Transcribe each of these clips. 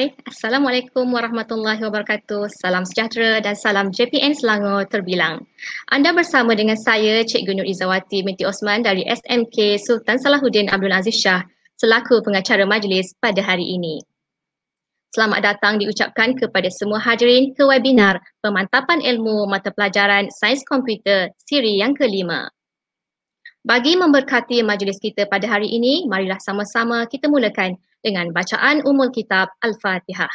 Hai, Assalamualaikum Warahmatullahi Wabarakatuh. Salam sejahtera dan salam JPN Selangor terbilang. Anda bersama dengan saya Cik Gunur Izawati Minti Osman dari SMK Sultan Salahuddin Abdul Aziz Shah selaku pengacara majlis pada hari ini. Selamat datang diucapkan kepada semua hadirin ke webinar Pemantapan Ilmu Mata Pelajaran Sains Komputer Siri yang kelima. Bagi memberkati majlis kita pada hari ini, marilah sama-sama kita mulakan dengan bacaan umul kitab Al-Fatihah.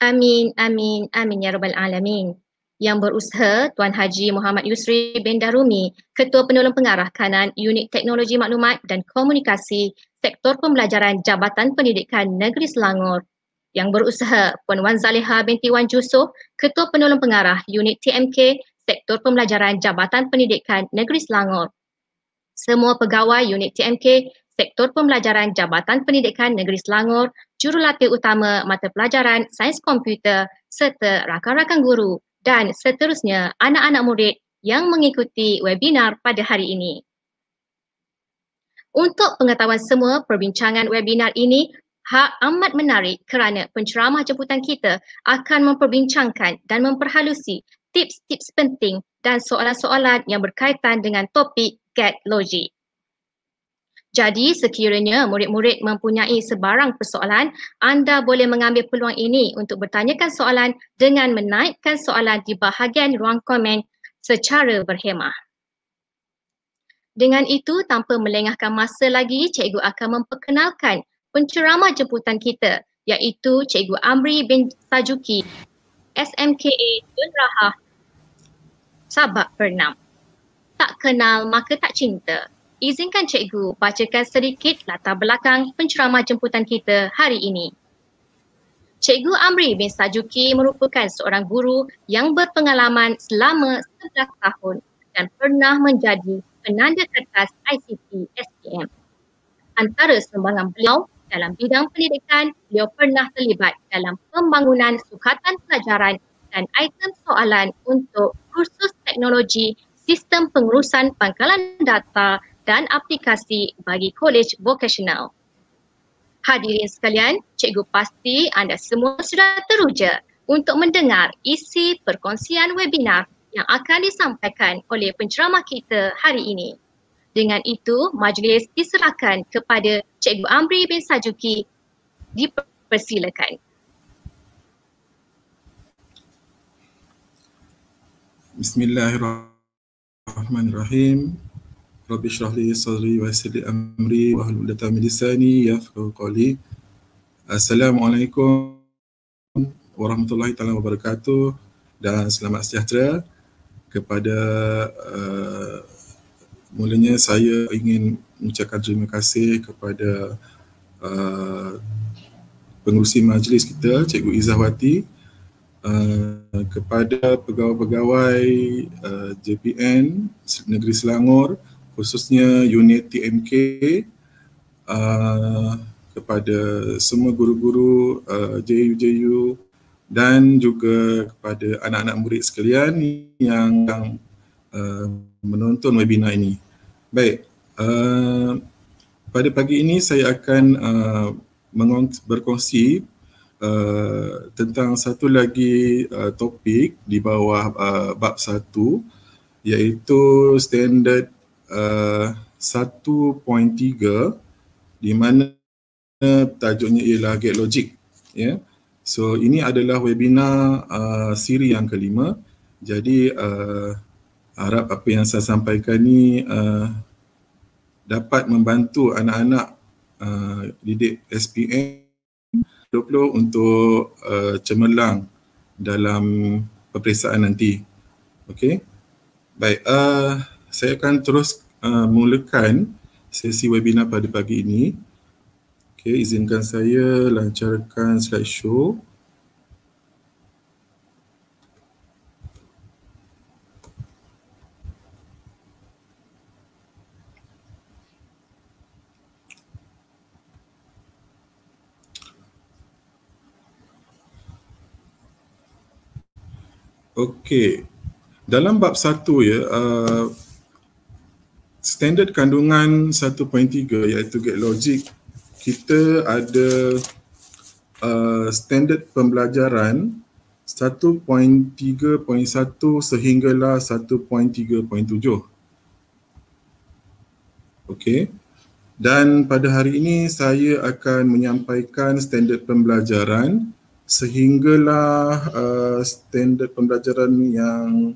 Amin, amin, amin ya rabbal alamin yang berusaha Tuan Haji Muhammad Yusri bin Darumi, Ketua Penolong Pengarah Kanan Unit Teknologi Maklumat dan Komunikasi Sektor Pembelajaran Jabatan Pendidikan Negeri Selangor. Yang berusaha Puan Wan Zaliha binti Wan Jusuf, Ketua Penolong Pengarah Unit TMK Sektor Pembelajaran Jabatan Pendidikan Negeri Selangor. Semua pegawai unit TMK Sektor Pembelajaran Jabatan Pendidikan Negeri Selangor, jurulatih utama mata pelajaran sains komputer serta rakan-rakan guru dan seterusnya anak-anak murid yang mengikuti webinar pada hari ini. Untuk pengetahuan semua perbincangan webinar ini hak amat menarik kerana penceramah jemputan kita akan memperbincangkan dan memperhalusi tips-tips penting dan soalan-soalan yang berkaitan dengan topik cat logic. Jadi sekiranya murid-murid mempunyai sebarang persoalan, anda boleh mengambil peluang ini untuk bertanyakan soalan dengan menaikkan soalan di bahagian ruang komen secara berhemah. Dengan itu, tanpa melengahkan masa lagi, cikgu akan memperkenalkan penceramah jemputan kita iaitu Cikgu Amri bin Sajuki, SMKA Tun Rahah, Sabak Pernam. Tak kenal maka tak cinta izinkan cikgu bacakan sedikit latar belakang penceramah jemputan kita hari ini. Cikgu Amri bin Sajuki merupakan seorang guru yang berpengalaman selama 11 tahun dan pernah menjadi penanda kertas ICT SPM. Antara sumbangan beliau dalam bidang pendidikan, beliau pernah terlibat dalam pembangunan sukatan pelajaran dan item soalan untuk kursus teknologi sistem pengurusan pangkalan data dan aplikasi bagi kolej vokasional. Hadirin sekalian, cikgu pasti anda semua sudah teruja untuk mendengar isi perkongsian webinar yang akan disampaikan oleh penceramah kita hari ini. Dengan itu, majlis diserahkan kepada Cikgu Amri bin Sajuki. Dipersilakan. Bismillahirrahmanirrahim. رب اشرح لي صدري ويسر لي امري واهل عقده من لساني يفقهوا قولي السلام عليكم ورحمة الله تعالى وبركاته dan selamat sejahtera kepada uh, mulanya saya ingin mengucapkan terima kasih kepada uh, pengurusi majlis kita Cikgu Izzahwati uh, kepada pegawai-pegawai uh, JPN Negeri Selangor uh, khususnya unit TMK uh, kepada semua guru-guru uh, JU-JU dan juga kepada anak-anak murid sekalian yang uh, menonton webinar ini. Baik, uh, pada pagi ini saya akan uh, berkongsi uh, tentang satu lagi uh, topik di bawah uh, bab satu iaitu standard uh, uh, eh, 1.3 di mana tajuknya ialah Get Logic. Yeah. So ini adalah webinar uh, siri yang kelima. Jadi uh, harap apa yang saya sampaikan ini uh, dapat membantu anak-anak uh, didik SPM 20 untuk uh, cemerlang dalam peperiksaan nanti. Okay, Baik. Uh, saya akan terus uh, mulakan sesi webinar pada pagi ini. Okey, izinkan saya lancarkan slide show. Okey. Dalam bab satu ya, uh, standard kandungan 1.3 iaitu gate logic kita ada uh, standard pembelajaran 1.3.1 sehinggalah 1.3.7 okey dan pada hari ini saya akan menyampaikan standard pembelajaran sehinggalah uh, standard pembelajaran yang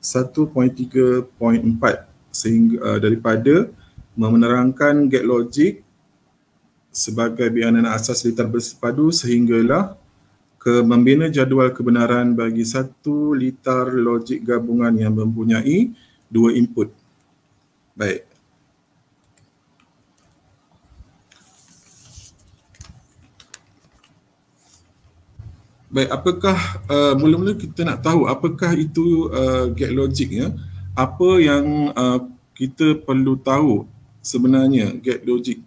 1.3.4 sehingga uh, daripada memenerangkan gate logic sebagai bianan asas liter bersepadu sehinggalah ke membina jadual kebenaran bagi satu liter logik gabungan yang mempunyai dua input. Baik. Baik, apakah uh, mula-mula kita nak tahu apakah itu uh, gate logic ya? Yeah? apa yang uh, kita perlu tahu sebenarnya get logic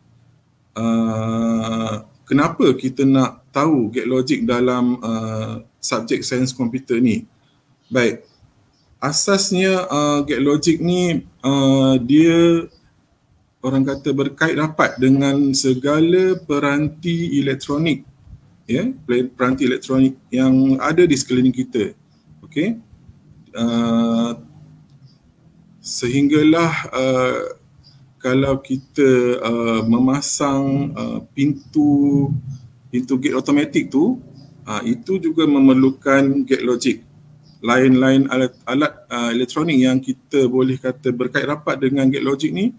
uh, kenapa kita nak tahu get logic dalam uh, subjek sains komputer ni baik asasnya uh, get logic ni uh, dia orang kata berkait rapat dengan segala peranti elektronik ya yeah? peranti elektronik yang ada di sekeliling kita okey uh, sehinggalah uh, kalau kita uh, memasang uh, pintu pintu gate automatik tu uh, itu juga memerlukan gate logic lain-lain alat alat uh, elektronik yang kita boleh kata berkait rapat dengan gate logic ni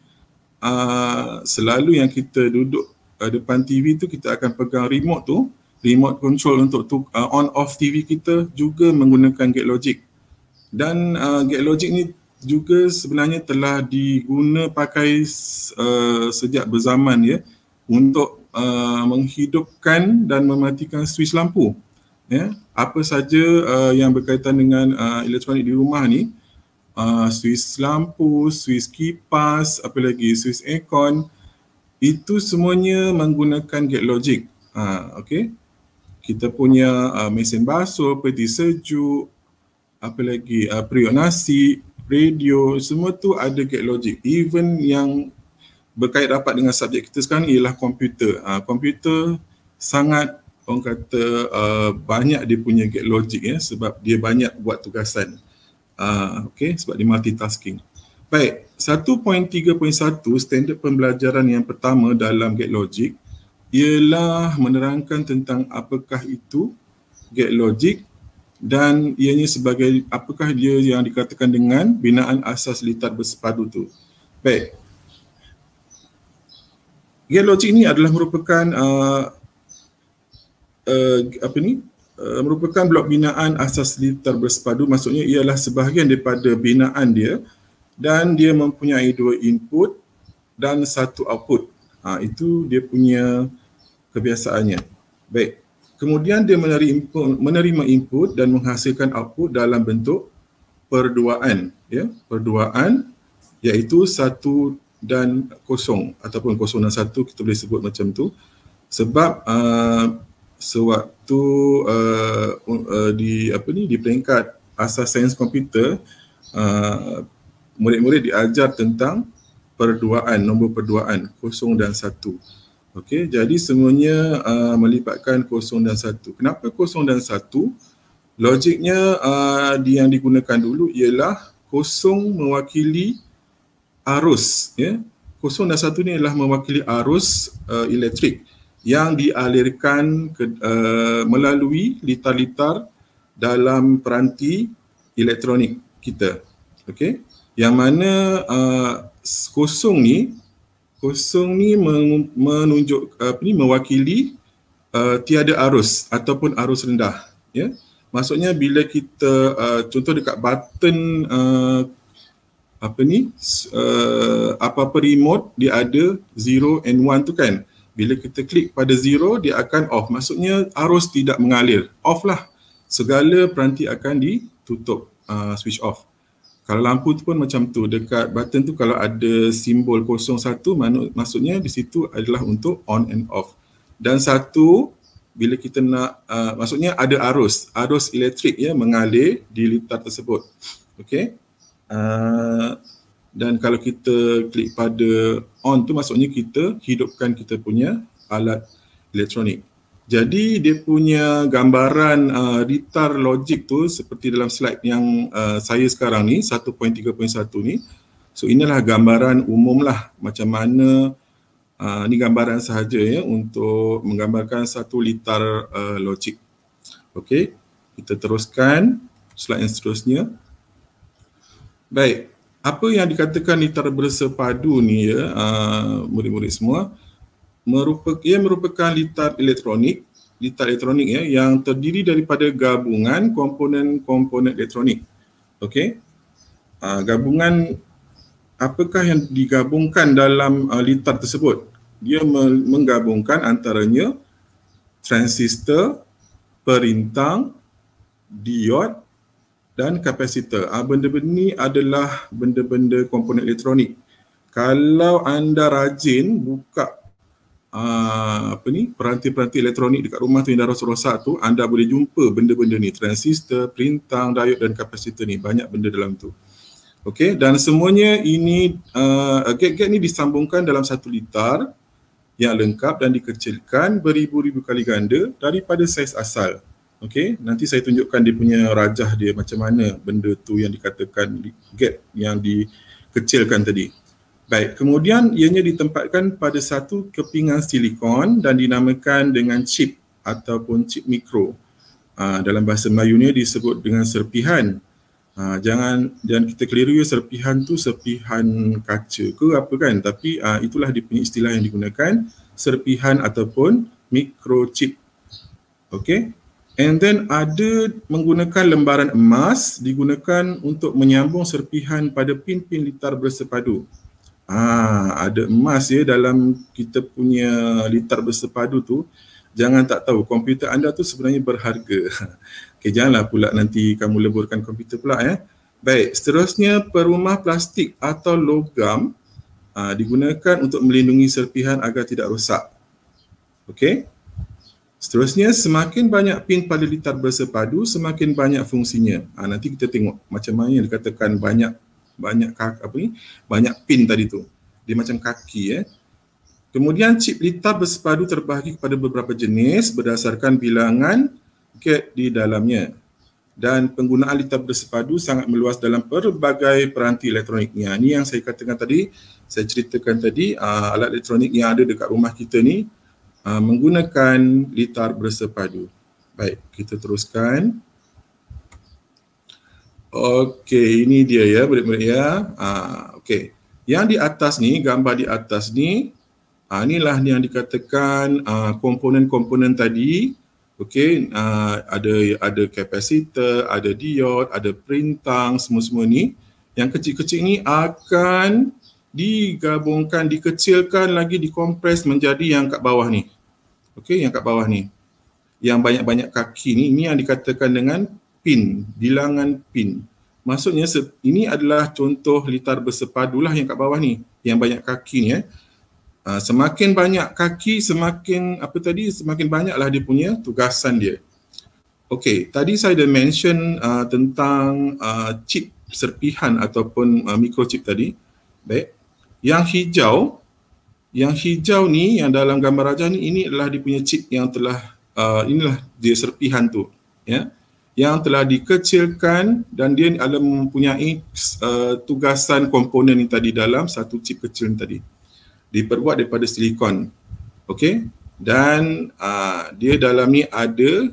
uh, selalu yang kita duduk uh, depan TV tu kita akan pegang remote tu remote control untuk tu, uh, on off TV kita juga menggunakan gate logic dan uh, gate logic ni juga sebenarnya telah diguna pakai uh, sejak berzaman ya untuk uh, menghidupkan dan mematikan switch lampu ya apa saja uh, yang berkaitan dengan uh, elektronik di rumah ni uh, switch lampu switch kipas apa lagi switch aircon itu semuanya menggunakan gate logic uh, okey kita punya uh, mesin basuh peti sejuk apa lagi uh, periuk nasi radio, semua tu ada gate logic. Even yang berkait rapat dengan subjek kita sekarang ialah komputer. Ha, komputer sangat orang kata uh, banyak dia punya gate logic ya sebab dia banyak buat tugasan. Uh, ah, okay, sebab dia multitasking. Baik, 1.3.1 standard pembelajaran yang pertama dalam gate logic ialah menerangkan tentang apakah itu gate logic dan ianya sebagai apakah dia yang dikatakan dengan binaan asas litar bersepadu tu. Baik. Geologi ini adalah merupakan uh, uh, apa ni? Uh, merupakan blok binaan asas litar bersepadu maksudnya ialah sebahagian daripada binaan dia dan dia mempunyai dua input dan satu output. Ha, itu dia punya kebiasaannya. Baik kemudian dia menerima input dan menghasilkan output dalam bentuk perduaan ya perduaan iaitu satu dan kosong ataupun kosong dan satu kita boleh sebut macam tu sebab uh, sewaktu uh, uh, di apa ni di peringkat asas sains komputer uh, murid-murid diajar tentang perduaan nombor perduaan kosong dan satu Okey, jadi semuanya uh, melibatkan kosong dan satu. Kenapa kosong dan satu? Logiknya uh, di yang digunakan dulu ialah kosong mewakili arus. Yeah? Kosong dan satu ni ialah mewakili arus uh, elektrik yang dialirkan ke, uh, melalui litar-litar dalam peranti elektronik kita. Okey, yang mana uh, kosong ni kosong ni menunjuk apa ni mewakili uh, tiada arus ataupun arus rendah ya maksudnya bila kita uh, contoh dekat button uh, apa ni uh, apa-apa remote dia ada 0 and 1 tu kan bila kita klik pada 0 dia akan off maksudnya arus tidak mengalir off lah segala peranti akan ditutup uh, switch off kalau lampu tu pun macam tu dekat button tu kalau ada simbol kosong satu, maksudnya di situ adalah untuk on and off. Dan satu bila kita nak uh, maksudnya ada arus, arus elektrik ya mengalir di litar tersebut. okay? Uh, dan kalau kita klik pada on tu maksudnya kita hidupkan kita punya alat elektronik. Jadi dia punya gambaran uh, retar logic tu seperti dalam slide yang uh, saya sekarang ni 1.3.1 ni. So inilah gambaran umum lah macam mana uh, ni gambaran sahaja ya untuk menggambarkan satu litar uh, logic. Okey, kita teruskan slide yang seterusnya. Baik, apa yang dikatakan litar bersepadu ni ya uh, murid-murid semua? merupakan ia merupakan litar elektronik litar elektronik ya yang terdiri daripada gabungan komponen-komponen elektronik okey uh, gabungan apakah yang digabungkan dalam uh, litar tersebut dia me- menggabungkan antaranya transistor perintang diod dan kapasitor. Ah ha, benda-benda ni adalah benda-benda komponen elektronik. Kalau anda rajin buka Ah, apa ni peranti-peranti elektronik dekat rumah tu yang dah rosak-rosak tu anda boleh jumpa benda-benda ni transistor, perintang, diode dan kapasitor ni banyak benda dalam tu. Okey dan semuanya ini uh, ah, gate ni disambungkan dalam satu litar yang lengkap dan dikecilkan beribu-ribu kali ganda daripada saiz asal. Okey, nanti saya tunjukkan dia punya rajah dia macam mana benda tu yang dikatakan gap yang dikecilkan tadi. Baik, kemudian ianya ditempatkan pada satu kepingan silikon dan dinamakan dengan chip ataupun chip mikro. Ha, dalam bahasa Melayunya disebut dengan serpihan. Ha, jangan dan kita keliru ya serpihan tu serpihan kaca ke apa kan tapi ha, itulah dipunyai istilah yang digunakan serpihan ataupun mikrochip. Okay. And then ada menggunakan lembaran emas digunakan untuk menyambung serpihan pada pin-pin litar bersepadu. Ha, ada emas ya dalam kita punya litar bersepadu tu jangan tak tahu komputer anda tu sebenarnya berharga. Okey janganlah pula nanti kamu leburkan komputer pula ya. Baik, seterusnya perumah plastik atau logam ha, digunakan untuk melindungi serpihan agar tidak rosak. Okey. Seterusnya semakin banyak pin pada litar bersepadu semakin banyak fungsinya. Ha, nanti kita tengok macam mana dikatakan banyak banyak apa ni banyak pin tadi tu dia macam kaki ya eh. kemudian chip litar bersepadu terbahagi kepada beberapa jenis berdasarkan bilangan gate di dalamnya dan penggunaan litar bersepadu sangat meluas dalam pelbagai peranti elektroniknya ni yang saya katakan tadi saya ceritakan tadi uh, alat elektronik yang ada dekat rumah kita ni uh, menggunakan litar bersepadu baik kita teruskan Okey, ini dia ya, murid-murid ya. Ah, okey. Yang di atas ni, gambar di atas ni, ah inilah yang dikatakan ah komponen-komponen tadi. Okey, ah ada ada kapasitor, ada diod, ada perintang, semua-semua ni. Yang kecil-kecil ni akan digabungkan, dikecilkan lagi, dikompres menjadi yang kat bawah ni. Okey, yang kat bawah ni. Yang banyak-banyak kaki ni, ni yang dikatakan dengan pin, bilangan pin. Maksudnya ini adalah contoh litar bersepadulah yang kat bawah ni, yang banyak kaki ni eh. Ah, semakin banyak kaki, semakin apa tadi, semakin banyaklah dia punya tugasan dia. Okey, tadi saya dah mention uh, tentang uh, chip serpihan ataupun uh, microchip tadi. Baik. Yang hijau, yang hijau ni yang dalam gambar rajah ni ini adalah dia punya chip yang telah uh, inilah dia serpihan tu, ya. Yeah yang telah dikecilkan dan dia adalah mempunyai uh, tugasan komponen yang tadi dalam satu chip kecil yang tadi diperbuat daripada silikon okey dan uh, dia dalam ni ada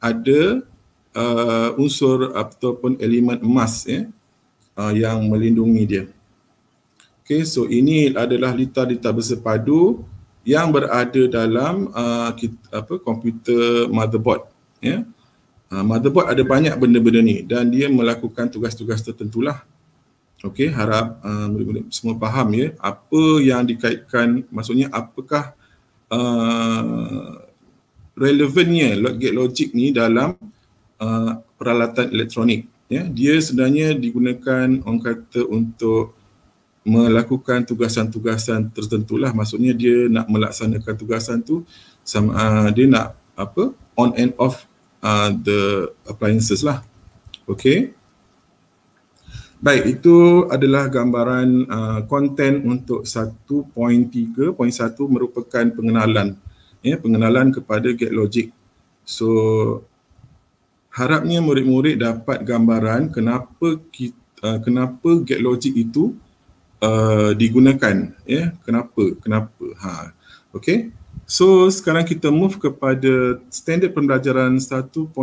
ada uh, unsur ataupun elemen emas ya eh, uh, yang melindungi dia okey so ini adalah lita-lita bersepadu yang berada dalam uh, kita, apa komputer motherboard ya yeah. Ha, motherboard ada banyak benda-benda ni dan dia melakukan tugas-tugas tertentulah. Okey, harap ah, murid-murid semua faham ya apa yang dikaitkan maksudnya apakah uh, relevannya logic logic ni dalam uh, peralatan elektronik ya. Dia sebenarnya digunakan orang kata untuk melakukan tugasan-tugasan tertentulah maksudnya dia nak melaksanakan tugasan tu sama uh, dia nak apa on and off uh, the appliances lah. Okay. Baik, itu adalah gambaran uh, konten uh, untuk 1.3.1 merupakan pengenalan. Ya, yeah, pengenalan kepada gate logic. So, harapnya murid-murid dapat gambaran kenapa kita, uh, kenapa gate logic itu uh, digunakan. Ya, yeah, kenapa, kenapa. Ha. Okay. So sekarang kita move kepada standard pembelajaran 1.3.2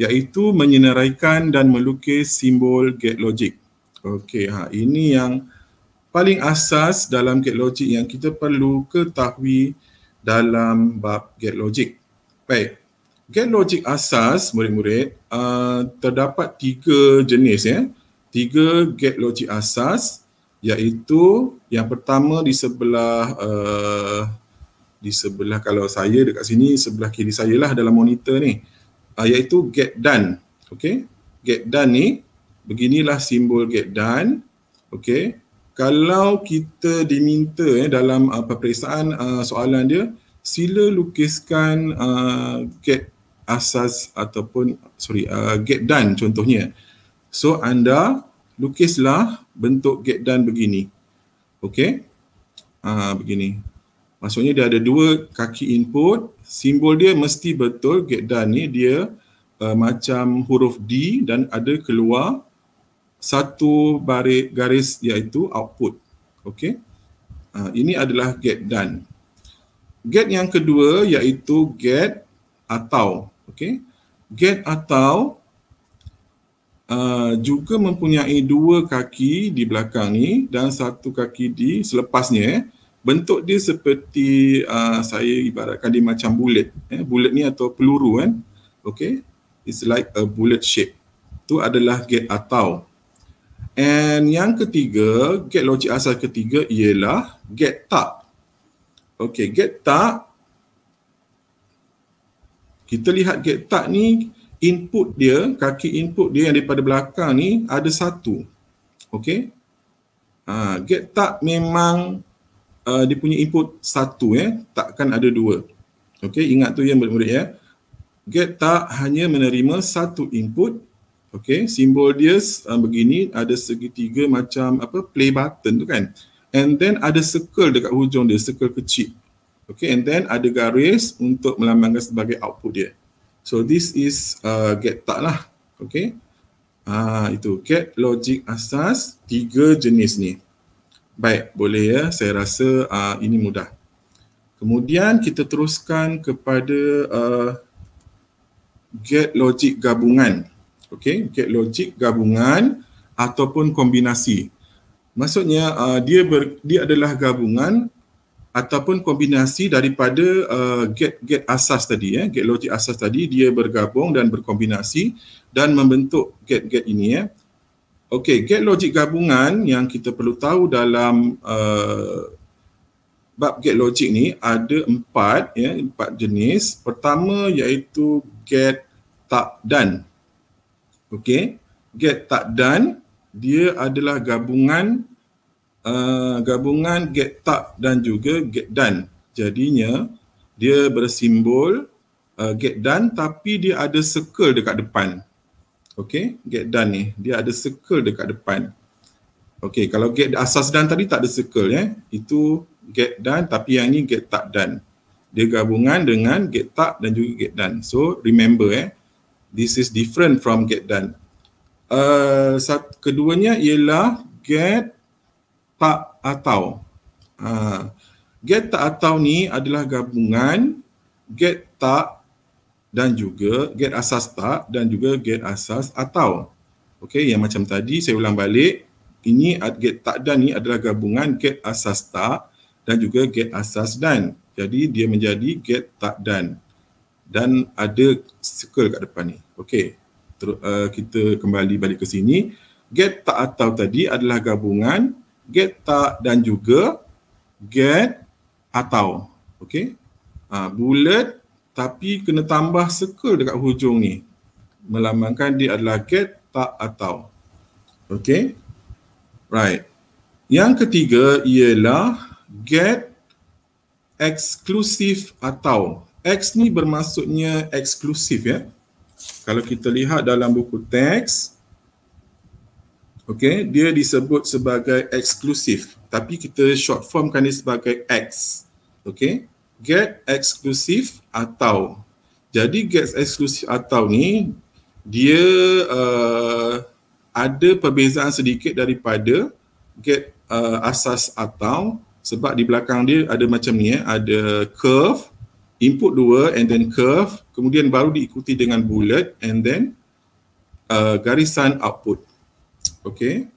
iaitu menyenaraikan dan melukis simbol gate logic. Okey, ha, ini yang paling asas dalam gate logic yang kita perlu ketahui dalam bab gate logic. Baik, gate logic asas murid-murid uh, terdapat tiga jenis ya. Eh? Tiga gate logic asas iaitu yang pertama di sebelah uh, di sebelah kalau saya dekat sini sebelah kiri saya lah dalam monitor ni uh, iaitu get done okay get done ni beginilah simbol get done okay kalau kita diminta eh, dalam uh, peperiksaan uh, soalan dia sila lukiskan uh, get asas ataupun sorry uh, get done contohnya so anda lukislah bentuk get done begini. Okey. Ah begini. Maksudnya dia ada dua kaki input, simbol dia mesti betul get done ni dia uh, macam huruf D dan ada keluar satu baris garis iaitu output. okay. Ah ini adalah get done. Get yang kedua iaitu get atau. okay, Get atau Ah, juga mempunyai dua kaki di belakang ni dan satu kaki di selepasnya. Eh. Bentuk dia seperti uh, saya ibaratkan dia macam bullet. Eh. Bullet ni atau peluru kan. Okay. It's like a bullet shape. Tu adalah gate atau. And yang ketiga, gate logik asal ketiga ialah gate tak. Okay, gate tak. Kita lihat gate tak ni input dia, kaki input dia yang daripada belakang ni ada satu. Okay. Ha, get tak memang uh, dia punya input satu ya. Eh? Takkan ada dua. Okay. Ingat tu ya murid-murid ya. Get tak hanya menerima satu input. Okay. Simbol dia uh, begini. Ada segitiga macam apa play button tu kan. And then ada circle dekat hujung dia. Circle kecil. Okay. And then ada garis untuk melambangkan sebagai output dia. So this is uh, get tak lah. Okay. Ah itu get logic asas tiga jenis ni. Baik, boleh ya. Saya rasa uh, ini mudah. Kemudian kita teruskan kepada uh, get logic gabungan. Okay, get logic gabungan ataupun kombinasi. Maksudnya uh, dia ber, dia adalah gabungan ataupun kombinasi daripada gate uh, gate get asas tadi ya eh, get logic asas tadi dia bergabung dan berkombinasi dan membentuk gate gate ini ya eh. okey gate logik gabungan yang kita perlu tahu dalam uh, bab gate logik ni ada empat ya eh, empat jenis pertama iaitu gate tak dan. okey gate tak dan dia adalah gabungan uh, gabungan get tak dan juga get done. Jadinya dia bersimbol uh, get done tapi dia ada circle dekat depan. Okay, get done ni. Dia ada circle dekat depan. Okay, kalau get asas dan tadi tak ada circle eh. Itu get done tapi yang ni get tak dan Dia gabungan dengan get tak dan juga get done. So remember eh, this is different from get done. Uh, keduanya ialah get uh, tak atau. Uh, get tak atau ni adalah gabungan get tak dan juga get asas tak dan juga get asas atau. Okey, yang macam tadi saya ulang balik. Ini get tak dan ni adalah gabungan get asas tak dan juga get asas dan. Jadi dia menjadi get tak dan. Dan ada circle kat depan ni. Okey. uh, kita kembali balik ke sini. Get tak atau tadi adalah gabungan get tak dan juga get atau okay ha, bullet tapi kena tambah circle dekat hujung ni melambangkan dia adalah get tak atau okay right yang ketiga ialah get exclusive atau X ni bermaksudnya eksklusif ya. Kalau kita lihat dalam buku teks, Okay, dia disebut sebagai eksklusif. Tapi kita short formkan dia sebagai X. Okay, get eksklusif atau. Jadi get eksklusif atau ni, dia uh, ada perbezaan sedikit daripada get uh, asas atau sebab di belakang dia ada macam ni, eh, ada curve, input dua and then curve, kemudian baru diikuti dengan bullet and then uh, garisan output. Okey,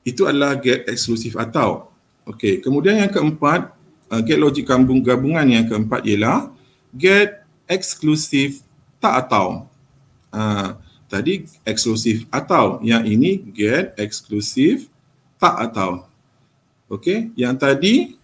itu adalah get eksklusif atau Okey, kemudian yang keempat uh, gate logik kampung gabungan yang keempat ialah get eksklusif tak atau uh, tadi eksklusif atau yang ini get eksklusif tak atau Okey, yang tadi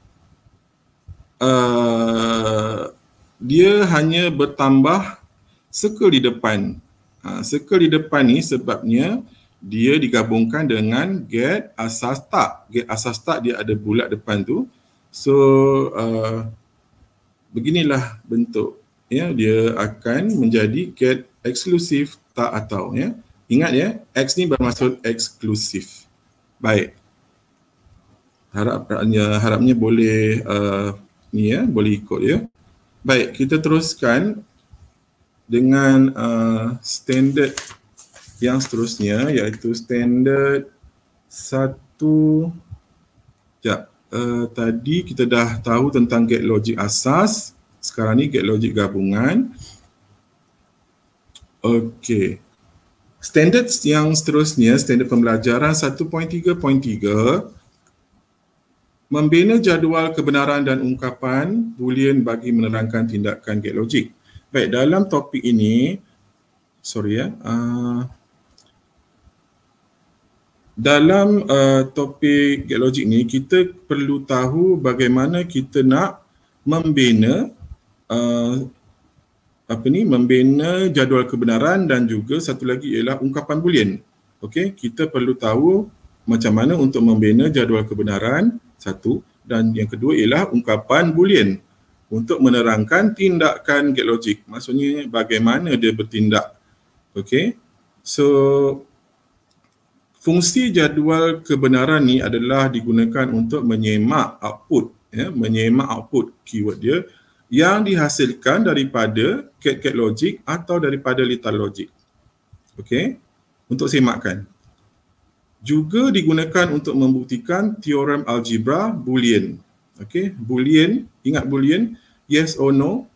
uh, dia hanya bertambah circle di depan Ha, circle di depan ni sebabnya dia digabungkan dengan get asas tak. Get asas tak dia ada bulat depan tu. So uh, beginilah bentuk ya dia akan menjadi get eksklusif tak atau ya. Ingat ya, X ni bermaksud eksklusif. Baik. Harapnya harapnya boleh uh, ni ya, boleh ikut ya. Baik, kita teruskan dengan uh, standard yang seterusnya iaitu standard satu sekejap uh, tadi kita dah tahu tentang gate logic asas sekarang ni gate logic gabungan Okey. standard yang seterusnya standard pembelajaran 1.3.3 Membina jadual kebenaran dan ungkapan Boolean bagi menerangkan tindakan gate logic. Baik, dalam topik ini sorry ya. Uh, dalam uh, topik geologi ini kita perlu tahu bagaimana kita nak membina uh, apa ni membina jadual kebenaran dan juga satu lagi ialah ungkapan boolean. Okey, kita perlu tahu macam mana untuk membina jadual kebenaran satu dan yang kedua ialah ungkapan boolean untuk menerangkan tindakan gate logic. Maksudnya bagaimana dia bertindak. Okay. So, fungsi jadual kebenaran ni adalah digunakan untuk menyemak output. Ya, menyemak output keyword dia yang dihasilkan daripada CAD-CAD logic atau daripada lital logic. Okay. Untuk semakkan. Juga digunakan untuk membuktikan teorem algebra Boolean. Okay, boolean, ingat boolean, yes or no.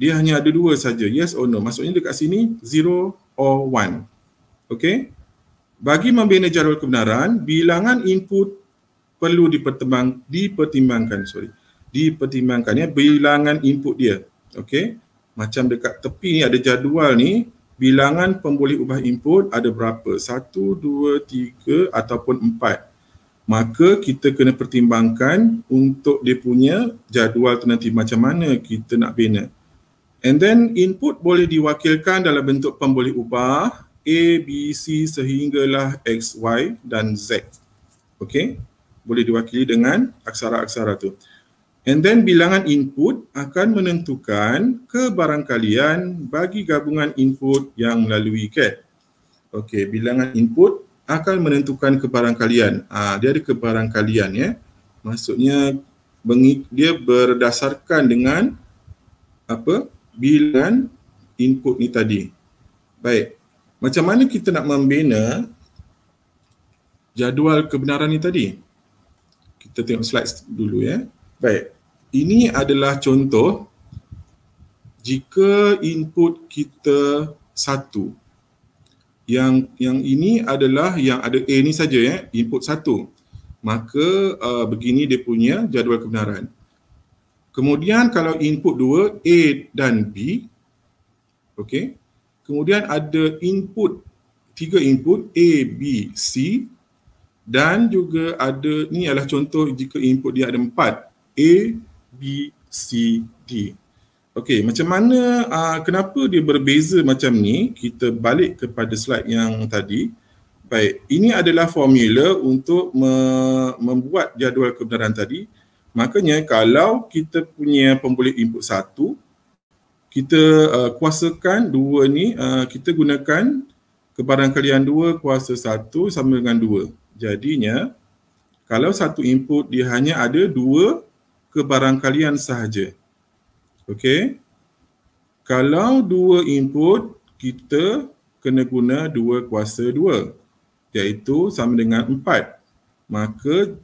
Dia hanya ada dua saja, yes or no. Maksudnya dekat sini, zero or one. Okay, bagi membina jadual kebenaran, bilangan input perlu dipertimbang, dipertimbangkan, sorry. Dipertimbangkan ya, bilangan input dia. Okay, macam dekat tepi ni ada jadual ni, bilangan pemboleh ubah input ada berapa? Satu, dua, tiga ataupun empat maka kita kena pertimbangkan untuk dia punya jadual tu nanti macam mana kita nak bina. And then input boleh diwakilkan dalam bentuk pemboleh ubah A, B, C sehinggalah X, Y dan Z. Okay? Boleh diwakili dengan aksara-aksara tu. And then bilangan input akan menentukan kebarangkalian bagi gabungan input yang melalui CAT. Okay, bilangan input akan menentukan kebarang kalian. Ah, dia ada kebarang kalian ya. Maksudnya dia berdasarkan dengan apa? Bilan input ni tadi. Baik. Macam mana kita nak membina jadual kebenaran ni tadi? Kita tengok slide dulu ya. Baik. Ini adalah contoh jika input kita satu yang yang ini adalah yang ada A ni saja ya input satu maka uh, begini dia punya jadual kebenaran kemudian kalau input dua A dan B okey kemudian ada input tiga input A B C dan juga ada ni adalah contoh jika input dia ada empat A B C D Okey, macam mana uh, kenapa dia berbeza macam ni? Kita balik kepada slide yang tadi. Baik, ini adalah formula untuk me- membuat jadual kebenaran tadi. Makanya kalau kita punya pemboleh input satu, kita uh, kuasakan dua ni, uh, kita gunakan kebarang kalian dua kuasa satu sama dengan dua. Jadinya, kalau satu input dia hanya ada dua kebarang kalian sahaja. Okay, Kalau dua input kita kena guna dua kuasa dua iaitu sama dengan empat. Maka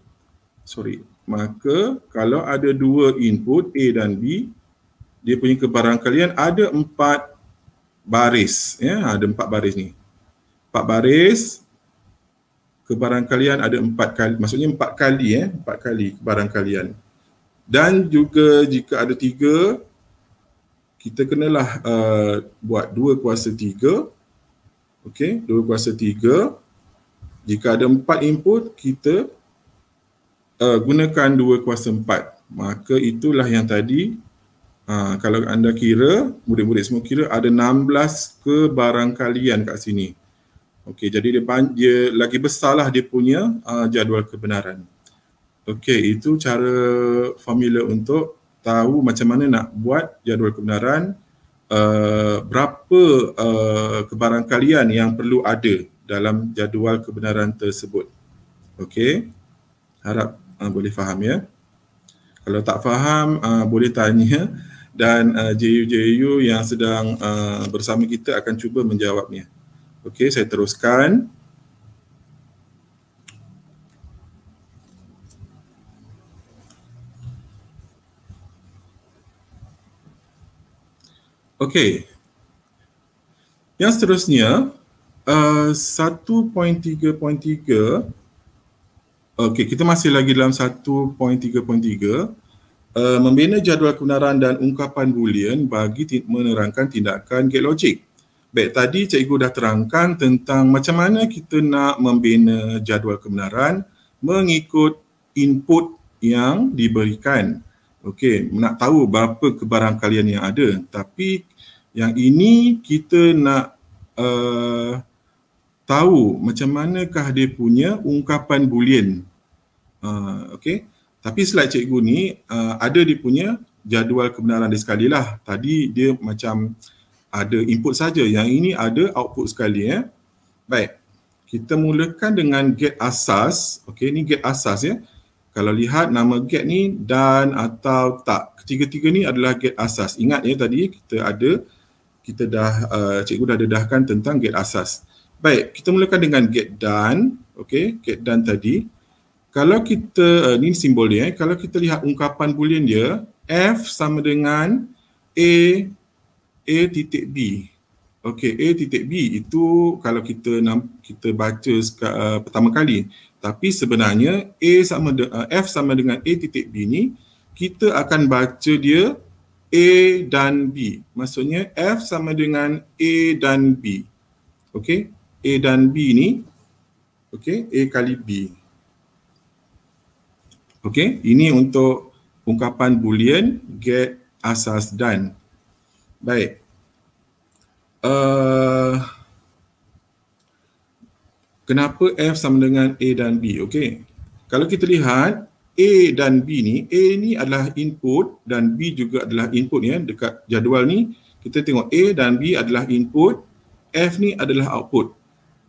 sorry, maka kalau ada dua input A dan B dia punya kebarangkalian ada empat baris. Ya, ada empat baris ni. Empat baris kebarangkalian ada empat kali, maksudnya empat kali ya, empat kali kebarangkalian. Dan juga jika ada tiga, kita kenalah uh, buat dua kuasa tiga, okey dua kuasa tiga. jika ada empat input kita uh, gunakan dua kuasa empat. maka itulah yang tadi uh, kalau anda kira murid-murid semua kira ada 16 ke barangkalian kat sini okey jadi dia, dia lagi besarlah dia punya uh, jadual kebenaran okey itu cara formula untuk tahu macam mana nak buat jadual kebenaran uh, berapa uh, kebarangkalian yang perlu ada dalam jadual kebenaran tersebut. Okey. Harap uh, boleh faham ya. Kalau tak faham uh, boleh tanya dan uh, eh, JU-JU yang sedang uh, bersama kita akan cuba menjawabnya. Okey, saya teruskan. Okey. Yang seterusnya, uh, 1.3.3 Okey, kita masih lagi dalam 1.3.3 uh, Membina jadual kebenaran dan ungkapan bulian bagi menerangkan tindakan gate logic Baik, tadi cikgu dah terangkan tentang macam mana kita nak membina jadual kebenaran mengikut input yang diberikan Okey, nak tahu berapa kebarangkalian yang ada tapi yang ini kita nak uh, tahu macam manakah dia punya ungkapan bulian. Uh, Okey, tapi slide cikgu ni uh, ada dia punya jadual kebenaran dia lah. Tadi dia macam ada input saja. Yang ini ada output sekali ya. Eh. Baik. Kita mulakan dengan get asas. Okey, ni get asas ya. Eh kalau lihat nama get ni dan atau tak ketiga-tiga ni adalah get asas ingat ya tadi kita ada kita dah uh, cikgu dah dedahkan tentang get asas baik kita mulakan dengan get done okay get done tadi kalau kita uh, ni simbol dia eh kalau kita lihat ungkapan boolean dia f sama dengan a a titik b Okay a titik b itu kalau kita kita baca uh, pertama kali tapi sebenarnya A sama de, uh, F sama dengan A titik B ni kita akan baca dia A dan B. Maksudnya F sama dengan A dan B. Okey, A dan B ni okey, A kali B. Okey, ini untuk ungkapan boolean get asas dan. Baik. Uh, kenapa F sama dengan A dan B okey kalau kita lihat A dan B ni A ni adalah input dan B juga adalah input ya dekat jadual ni kita tengok A dan B adalah input F ni adalah output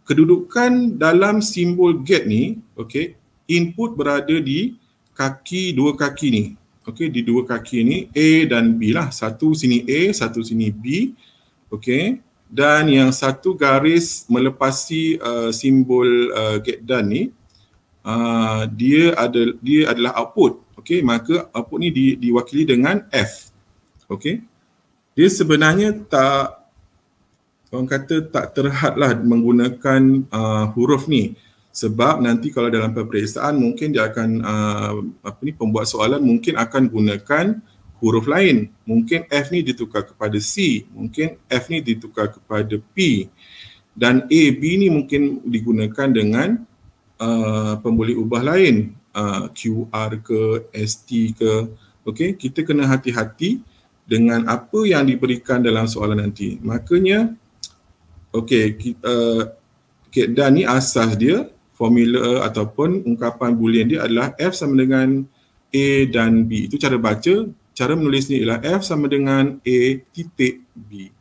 kedudukan dalam simbol get ni okey input berada di kaki dua kaki ni okey di dua kaki ni A dan B lah satu sini A satu sini B okey dan yang satu garis melepasi uh, simbol uh, get done ni uh, dia ada dia adalah output okey maka output ni di, diwakili dengan f okey dia sebenarnya tak orang kata tak terhadlah menggunakan uh, huruf ni sebab nanti kalau dalam peperiksaan mungkin dia akan uh, apa ni pembuat soalan mungkin akan gunakan huruf lain. Mungkin F ni ditukar kepada C, mungkin F ni ditukar kepada P dan A, B ni mungkin digunakan dengan uh, pemboleh ubah lain. Uh, R ke, S T ke. Okey, kita kena hati-hati dengan apa yang diberikan dalam soalan nanti. Makanya, okey, uh, okay, dan ni asas dia, formula ataupun ungkapan boolean dia adalah F sama dengan A dan B. Itu cara baca cara menulis ni ialah F sama dengan A titik B.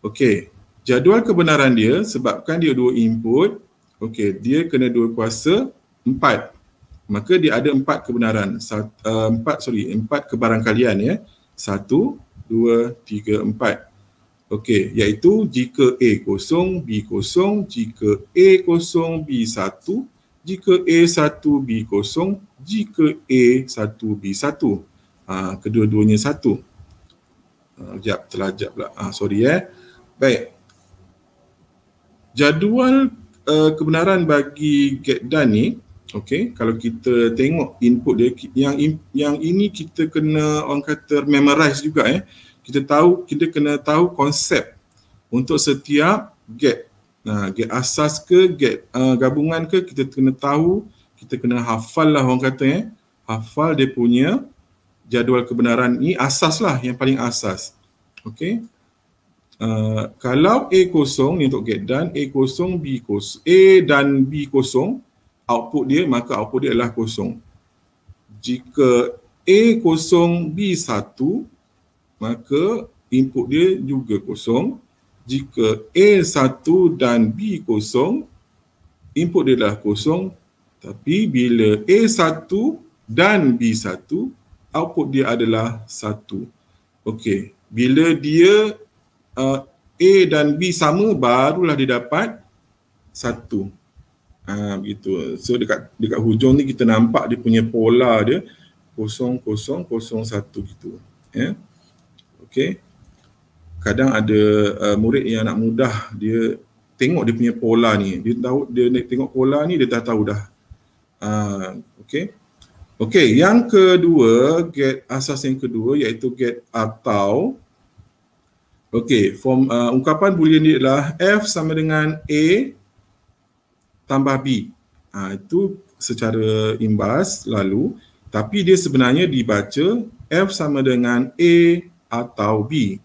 Okey, jadual kebenaran dia sebabkan dia dua input, okey, dia kena dua kuasa empat. Maka dia ada empat kebenaran, Sat, uh, empat sorry, empat kebarangkalian ya. Satu, dua, tiga, empat. Okey, iaitu jika A kosong, B kosong, jika A kosong, B satu, jika A satu, B kosong, jika A satu, B satu. Ah, kedua-duanya satu. Uh, jap terlajap pula. Uh, sorry eh. Baik. Jadual uh, kebenaran bagi get done ni, okey, kalau kita tengok input dia yang yang ini kita kena orang kata memorize juga eh. Kita tahu kita kena tahu konsep untuk setiap get Nah, get asas ke, get uh, gabungan ke, kita kena tahu, kita kena hafal lah orang kata eh. Hafal dia punya jadual kebenaran ni asas lah yang paling asas. Okay, Uh, kalau A kosong ni untuk get done, A kosong, B kosong. A dan B kosong, output dia maka output dia adalah kosong. Jika A kosong, B satu, maka input dia juga kosong. Jika A satu dan B kosong, input dia adalah kosong. Tapi bila A satu dan B satu, output dia adalah satu. Okey, bila dia uh, A dan B sama barulah dia dapat satu. Ha, ah, gitu. So dekat dekat hujung ni kita nampak dia punya pola dia kosong kosong kosong satu gitu. Ya. Yeah. Okey. Kadang ada uh, murid yang nak mudah dia tengok dia punya pola ni. Dia tahu dia tengok pola ni dia dah tahu dah. Ha, Okey. Okey, yang kedua, get asas yang kedua iaitu get atau Okey, form uh, ungkapan boolean ni adalah F sama dengan A tambah B. Ha, itu secara imbas lalu tapi dia sebenarnya dibaca F sama dengan A atau B.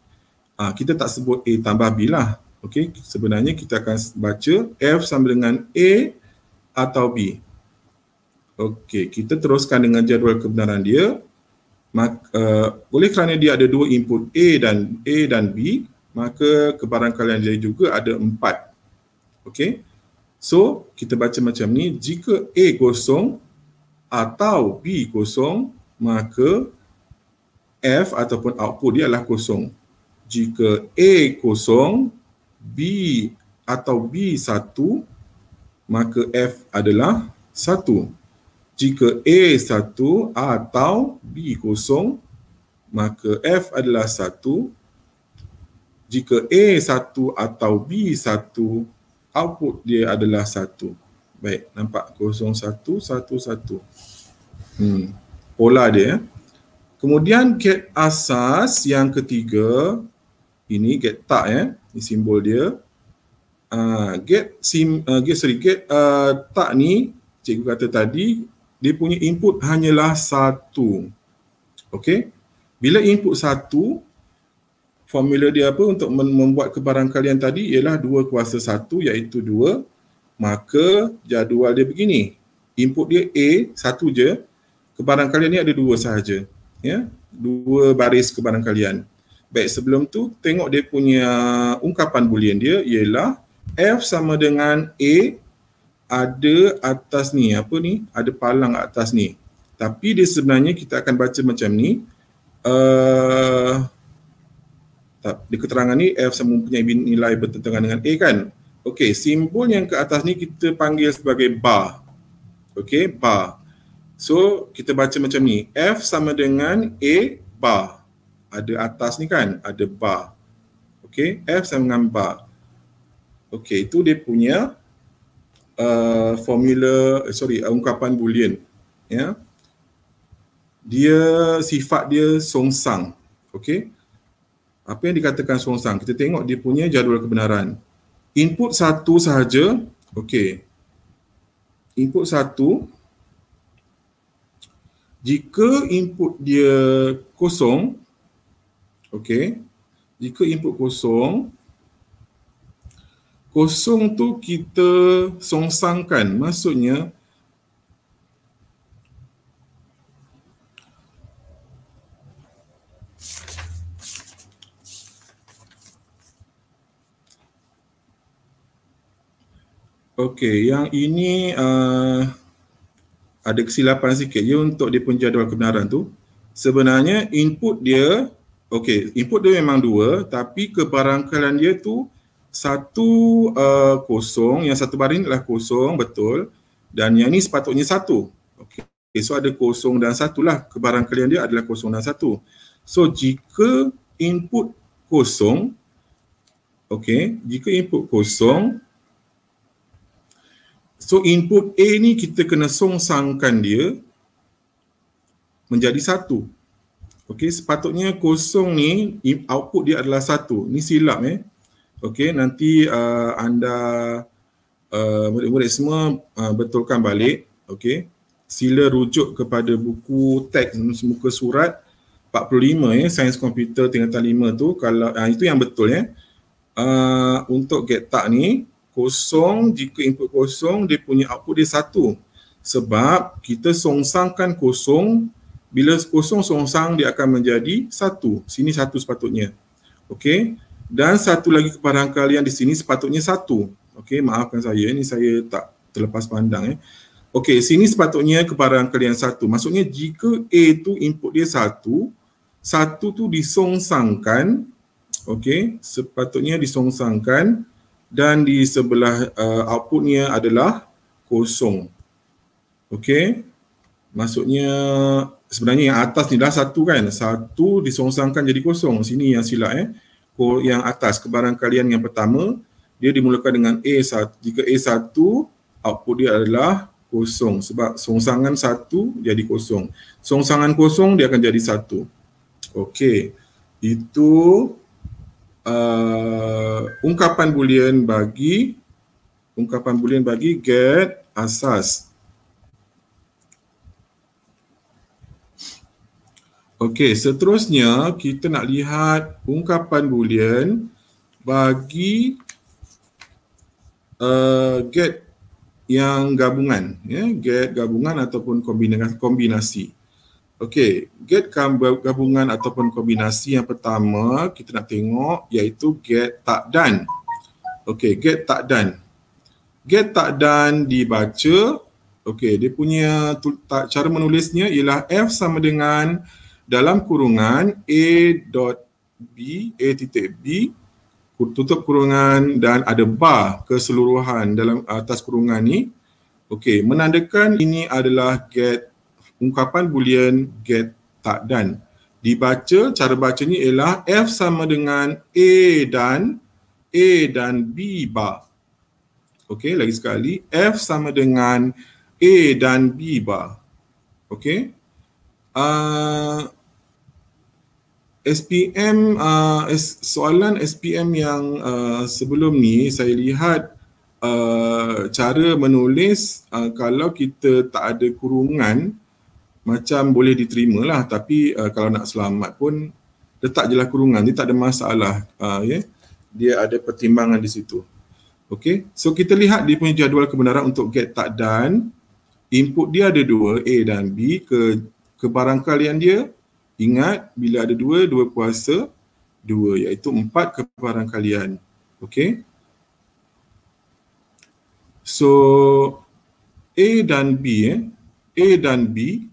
Ha, kita tak sebut A tambah B lah. Okey, sebenarnya kita akan baca F sama dengan A atau B. Okey, kita teruskan dengan jadual kebenaran dia. Maka, uh, eh, oleh kerana dia ada dua input A dan A dan B, maka kebarangkalian dia juga ada empat. Okey, so kita baca macam ni. Jika A kosong atau B kosong, maka F ataupun output dia adalah kosong. Jika A kosong, B atau B satu, maka F adalah satu jika A satu atau B kosong, maka F adalah satu. Jika A satu atau B satu, output dia adalah satu. Baik, nampak kosong satu, satu, satu. Hmm, pola dia. Eh. Kemudian get asas yang ketiga, ini get tak ya, ini simbol dia. Uh, get sim, uh, get sorry, get uh, tak ni, cikgu kata tadi, dia punya input hanyalah satu. Okey. Bila input satu, formula dia apa untuk membuat kebarangkalian tadi ialah dua kuasa satu iaitu dua. Maka jadual dia begini. Input dia A satu je. Kebarangkalian ni ada dua sahaja. Ya. Dua baris kebarangkalian. Baik sebelum tu tengok dia punya ungkapan boolean dia ialah F sama dengan A ada atas ni apa ni ada palang atas ni tapi dia sebenarnya kita akan baca macam ni uh, tak, di keterangan ni F sama punya nilai bertentangan dengan A kan Okey, simbol yang ke atas ni kita panggil sebagai bar Okey, bar So kita baca macam ni F sama dengan A bar ada atas ni kan ada bar Okey, F sama dengan bar Okey, itu dia punya uh, formula uh, sorry uh, ungkapan boolean ya yeah. dia sifat dia songsang okey apa yang dikatakan songsang kita tengok dia punya jadual kebenaran input satu sahaja okey input satu jika input dia kosong okey jika input kosong kosong tu kita songsangkan maksudnya Okey, yang ini uh, ada kesilapan sikit ya untuk dia punya kebenaran tu. Sebenarnya input dia, okey, input dia memang dua tapi kebarangkalan dia tu satu uh, kosong, yang satu baris adalah kosong, betul. Dan yang ni sepatutnya satu. Okay. okay. So ada kosong dan satulah. Kebarang kalian dia adalah kosong dan satu. So jika input kosong, okay, jika input kosong, so input A ni kita kena songsangkan dia menjadi satu. Okay, sepatutnya kosong ni output dia adalah satu. Ni silap eh. Okey, nanti uh, anda uh, murid-murid semua uh, betulkan balik. Okey, sila rujuk kepada buku teks semuka surat 45 ya, sains komputer tingkatan 5 tu. Kalau uh, itu yang betul ya. Uh, untuk get tak ni, kosong jika input kosong dia punya output dia satu. Sebab kita songsangkan kosong, bila kosong songsang dia akan menjadi satu. Sini satu sepatutnya. Okey, dan satu lagi kepada kalian di sini sepatutnya satu. Okey, maafkan saya ini saya tak terlepas pandang eh. Okey, sini sepatutnya kepada kalian satu. Maksudnya jika A tu input dia satu, satu tu disongsangkan. Okey, sepatutnya disongsangkan dan di sebelah uh, outputnya adalah kosong. Okey. Maksudnya sebenarnya yang atas ni dah satu kan? Satu disongsangkan jadi kosong. Sini yang silap eh yang atas kebarang kalian yang pertama dia dimulakan dengan A1. Jika A1 output dia adalah kosong sebab songsangan satu jadi kosong. Songsangan kosong dia akan jadi satu. Okey. Itu uh, ungkapan boolean bagi ungkapan boolean bagi get asas. Okey, seterusnya kita nak lihat ungkapan boolean bagi uh, get yang gabungan, ya, yeah, get gabungan ataupun kombinasi. Okey, get gabungan ataupun kombinasi yang pertama kita nak tengok iaitu get tak dan. Okey, get tak dan. Get tak dan dibaca, okey, dia punya cara menulisnya ialah F sama dengan dalam kurungan A dot B, A titik B, tutup kurungan dan ada bar keseluruhan dalam atas kurungan ni. Okey, menandakan ini adalah get ungkapan boolean get tak dan. Dibaca, cara bacanya ialah F sama dengan A dan A dan B bar. Okey, lagi sekali. F sama dengan A dan B bar. Okey. Uh, SPM uh, soalan SPM yang uh, sebelum ni saya lihat uh, cara menulis uh, kalau kita tak ada kurungan macam boleh diterima lah tapi uh, kalau nak selamat pun letak je lah kurungan dia tak ada masalah uh, yeah. dia ada pertimbangan di situ Okay, so kita lihat dia punya jadual kebenaran untuk get tak done. Input dia ada dua, A dan B. Ke, ke barang kalian dia, Ingat bila ada dua, dua kuasa, dua iaitu empat kebarang kalian. Okay. So A dan B eh. A dan B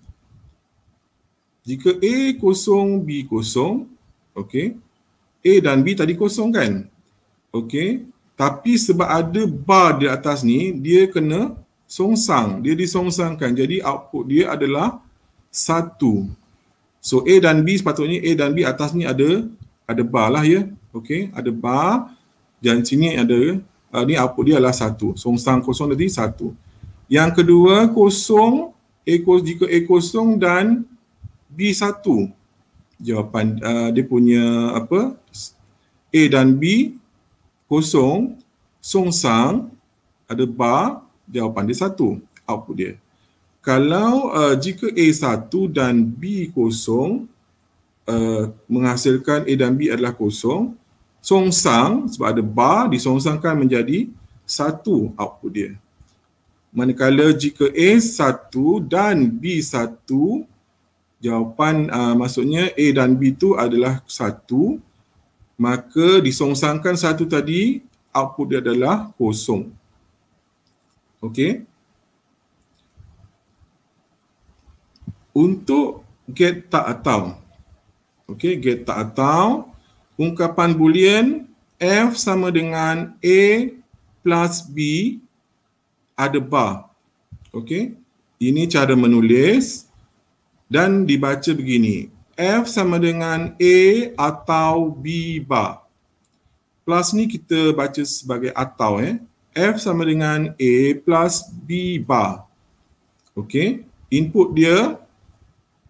jika A kosong B kosong okay. A dan B tadi kosong kan okay. tapi sebab ada bar di atas ni dia kena songsang dia disongsangkan jadi output dia adalah satu So A dan B sepatutnya A dan B atas ni ada ada bar lah ya. Okey, ada bar dan sini ada uh, ni output dia adalah satu. So sang kosong tadi satu. Yang kedua kosong A kos jika A kosong dan B satu. Jawapan uh, dia punya apa? A dan B kosong song sang ada bar jawapan dia satu output dia kalau uh, jika A1 dan B kosong uh, menghasilkan A dan B adalah kosong songsang sebab ada bar disongsangkan menjadi satu output dia manakala jika A1 dan B1 jawapan uh, maksudnya A dan B itu adalah satu maka disongsangkan satu tadi output dia adalah kosong okey untuk get tak atau. Okey, get tak atau. Ungkapan Boolean F sama dengan A plus B ada bar. Okey, ini cara menulis dan dibaca begini. F sama dengan A atau B bar. Plus ni kita baca sebagai atau eh. F sama dengan A plus B bar. Okey, input dia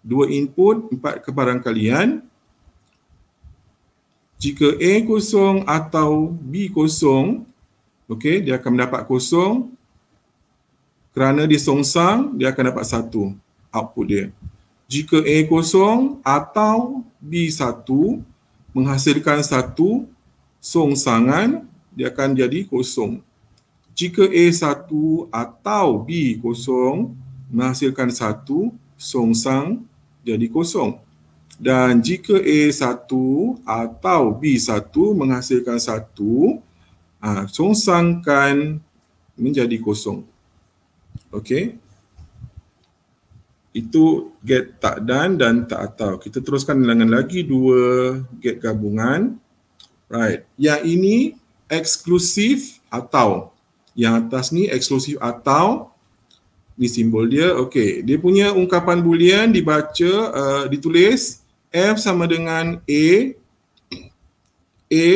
dua input empat kebarang kalian jika A kosong atau B kosong okay, dia akan mendapat kosong kerana dia songsang dia akan dapat satu output dia jika A kosong atau B satu menghasilkan satu songsangan dia akan jadi kosong jika A satu atau B kosong menghasilkan satu songsang jadi kosong. Dan jika A satu atau B satu menghasilkan satu, ha, ah, songsangkan menjadi kosong. Okey. Itu get tak dan dan tak atau. Kita teruskan dengan lagi dua get gabungan. Right. Yang ini eksklusif atau. Yang atas ni eksklusif atau ni simbol dia. Okey, dia punya ungkapan boolean dibaca uh, ditulis F sama dengan A A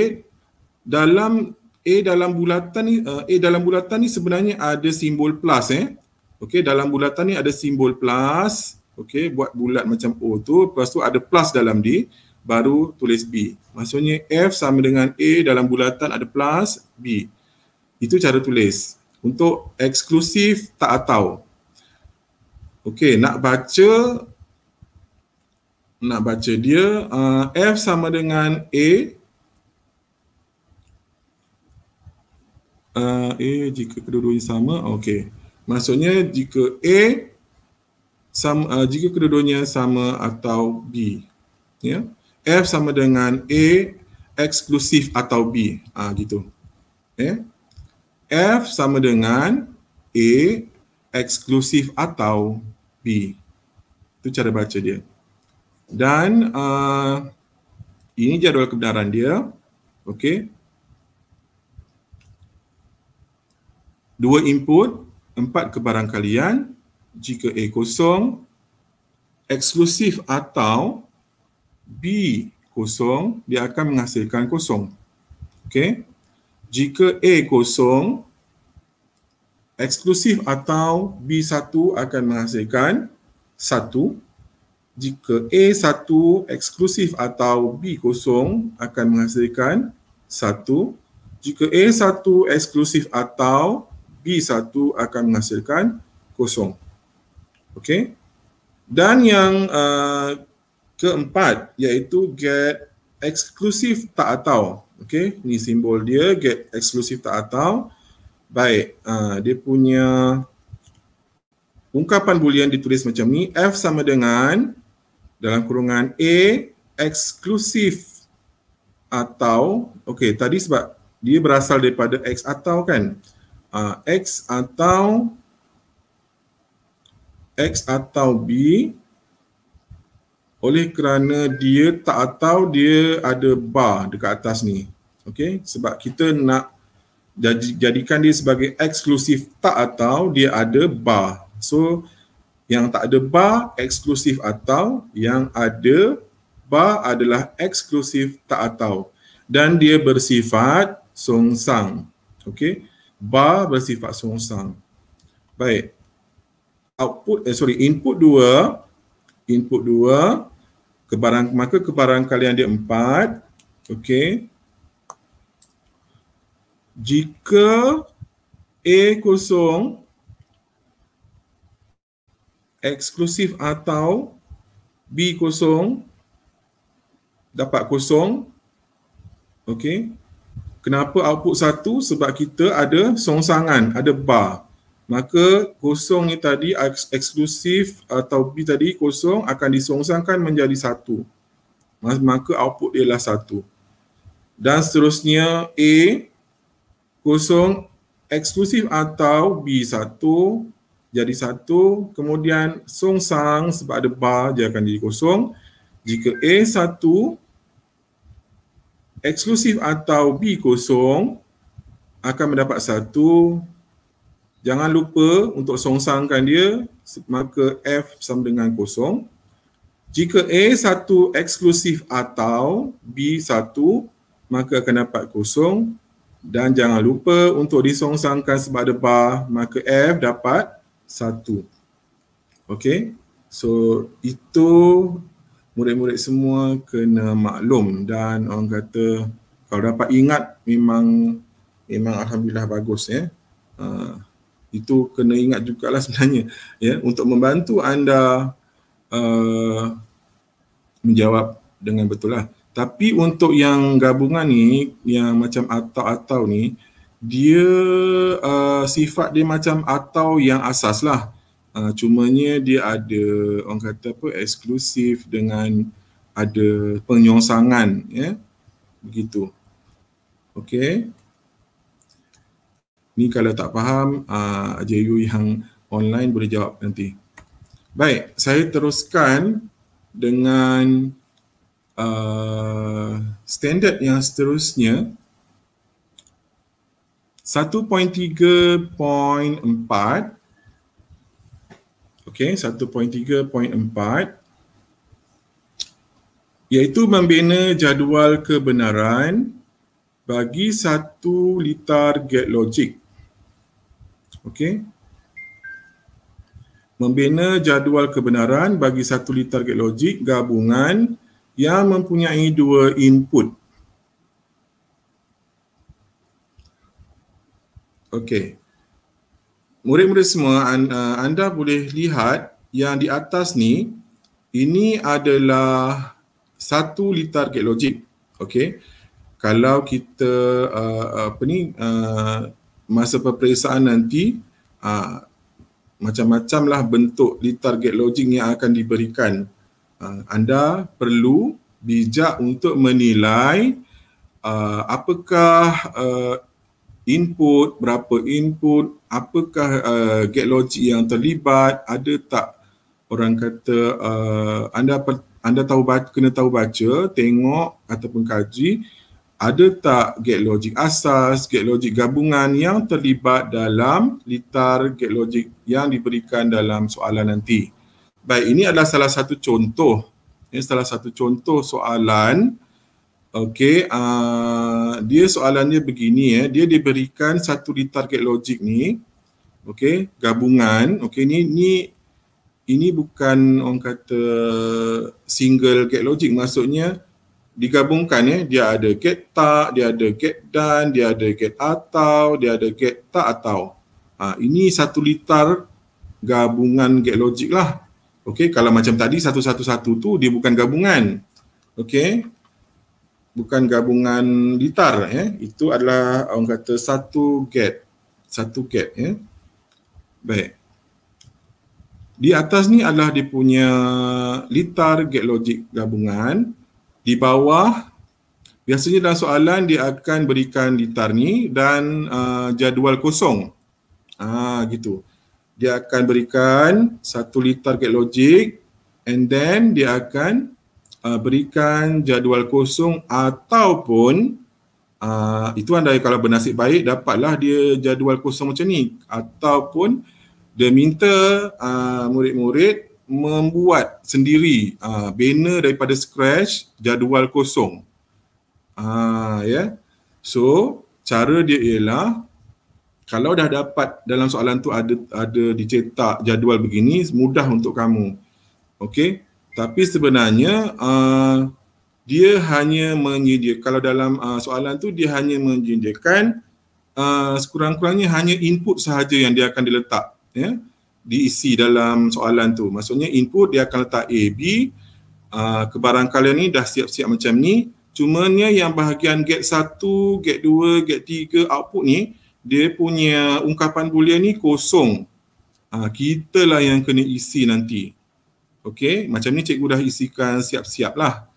dalam A dalam bulatan ni uh, A dalam bulatan ni sebenarnya ada simbol plus eh. Okey, dalam bulatan ni ada simbol plus. Okey, buat bulat macam O tu, lepas tu ada plus dalam D, baru tulis B. Maksudnya F sama dengan A dalam bulatan ada plus B. Itu cara tulis. Untuk eksklusif tak atau. Okey, nak baca nak baca dia uh, F sama dengan A uh, A jika kedua-duanya sama okey maksudnya jika A sama uh, jika kedua-duanya sama atau B ya yeah? F sama dengan A eksklusif atau B ah uh, gitu eh ya. yeah? F sama dengan A eksklusif atau B. Itu cara baca dia. Dan uh, ini jadual kebenaran dia. Okey. Dua input, empat kebarangkalian. Jika A kosong, eksklusif atau B kosong, dia akan menghasilkan kosong. Okey. Jika A kosong, eksklusif atau B1 akan menghasilkan 1. Jika A1 eksklusif atau B0 akan menghasilkan 1. Jika A1 eksklusif atau B1 akan menghasilkan 0. Okey. Dan yang uh, keempat iaitu get eksklusif tak atau. Okey, ni simbol dia get eksklusif tak atau. Baik, uh, dia punya ungkapan boolean ditulis macam ni. F sama dengan dalam kurungan A eksklusif atau okey tadi sebab dia berasal daripada X atau kan uh, X atau X atau B oleh kerana dia tak atau dia ada bar dekat atas ni. Okey, sebab kita nak jadikan dia sebagai eksklusif tak atau dia ada bar. So yang tak ada bar eksklusif atau yang ada bar adalah eksklusif tak atau dan dia bersifat songsang. Okey. Bar bersifat songsang. Baik. Output eh, sorry input dua, input dua, kebarang maka kebarang kalian dia empat. Okey jika A e kosong eksklusif atau B kosong dapat kosong okey kenapa output satu sebab kita ada songsangan ada bar maka kosong ni tadi eksklusif atau B tadi kosong akan disongsangkan menjadi satu maka output dia ialah satu dan seterusnya A kosong eksklusif atau B1 jadi satu kemudian song sang sebab ada bar dia akan jadi kosong jika A1 eksklusif atau B kosong akan mendapat satu jangan lupa untuk song sangkan dia maka F sama dengan kosong jika A1 eksklusif atau B1 maka akan dapat kosong dan jangan lupa untuk disongsangkan sebab debar maka F dapat satu. Okay. So itu murid-murid semua kena maklum dan orang kata kalau dapat ingat memang memang Alhamdulillah bagus ya. Uh, itu kena ingat juga lah sebenarnya ya untuk membantu anda uh, menjawab dengan betul lah. Tapi untuk yang gabungan ni, yang macam atau-atau ni, dia uh, sifat dia macam atau yang asas lah. Uh, cumanya dia ada orang kata apa eksklusif dengan ada penyongsangan ya yeah? begitu okey ni kalau tak faham uh, JU yang online boleh jawab nanti baik saya teruskan dengan Uh, standard yang seterusnya 1.3.4 okey 1.3.4 iaitu membina jadual kebenaran bagi satu litar gate logic okey membina jadual kebenaran bagi satu litar gate logic gabungan yang mempunyai dua input. Okey. Murid-murid semua, uh, anda boleh lihat yang di atas ni, ini adalah satu liter gate logic. Okey. Kalau kita uh, apa ni uh, masa peperiksaan nanti uh, macam-macamlah bentuk liter gate logic yang akan diberikan Ah, anda perlu bijak untuk menilai uh, apakah uh, input, berapa input, apakah uh, gate logic yang terlibat, ada tak orang kata uh, anda per, anda tahu baca, kena tahu baca, tengok ataupun kaji ada tak gate logic asas, gate logic gabungan yang terlibat dalam litar gate logic yang diberikan dalam soalan nanti. Baik, ini adalah salah satu contoh. Ini salah satu contoh soalan. Okey, uh, dia soalannya begini ya. Eh. Dia diberikan satu retarget logic ni. Okey, gabungan. Okey, ni ni ini bukan orang kata single gate logic maksudnya digabungkan ya eh. dia ada gate tak, dia ada gate dan, dia ada gate atau, dia ada gate tak atau. Ha, ini satu liter gabungan gate logic lah. Okey, kalau macam tadi satu-satu-satu tu dia bukan gabungan. Okey. Bukan gabungan litar ya. Eh? Itu adalah orang kata satu get. Satu get ya. Eh? Baik. Di atas ni adalah dia punya litar gate logik gabungan. Di bawah biasanya dalam soalan dia akan berikan litar ni dan uh, jadual kosong. Ah gitu dia akan berikan satu liter gate logic and then dia akan uh, berikan jadual kosong ataupun uh, itu anda kalau bernasib baik dapatlah dia jadual kosong macam ni ataupun dia minta uh, murid-murid membuat sendiri uh, banner daripada scratch jadual kosong. Uh, ah yeah. ya. So cara dia ialah kalau dah dapat dalam soalan tu ada ada dicetak jadual begini mudah untuk kamu okey tapi sebenarnya uh, dia hanya menyediakan kalau dalam uh, soalan tu dia hanya menyediakan uh, sekurang-kurangnya hanya input sahaja yang dia akan diletak ya diisi dalam soalan tu maksudnya input dia akan letak a b uh, kebarangkalian ni dah siap-siap macam ni cumanya yang bahagian get 1 get 2 get 3 output ni dia punya ungkapan bulian ni kosong. Ah ha, kitalah yang kena isi nanti. Okey, macam ni cikgu dah isikan siap-siap lah.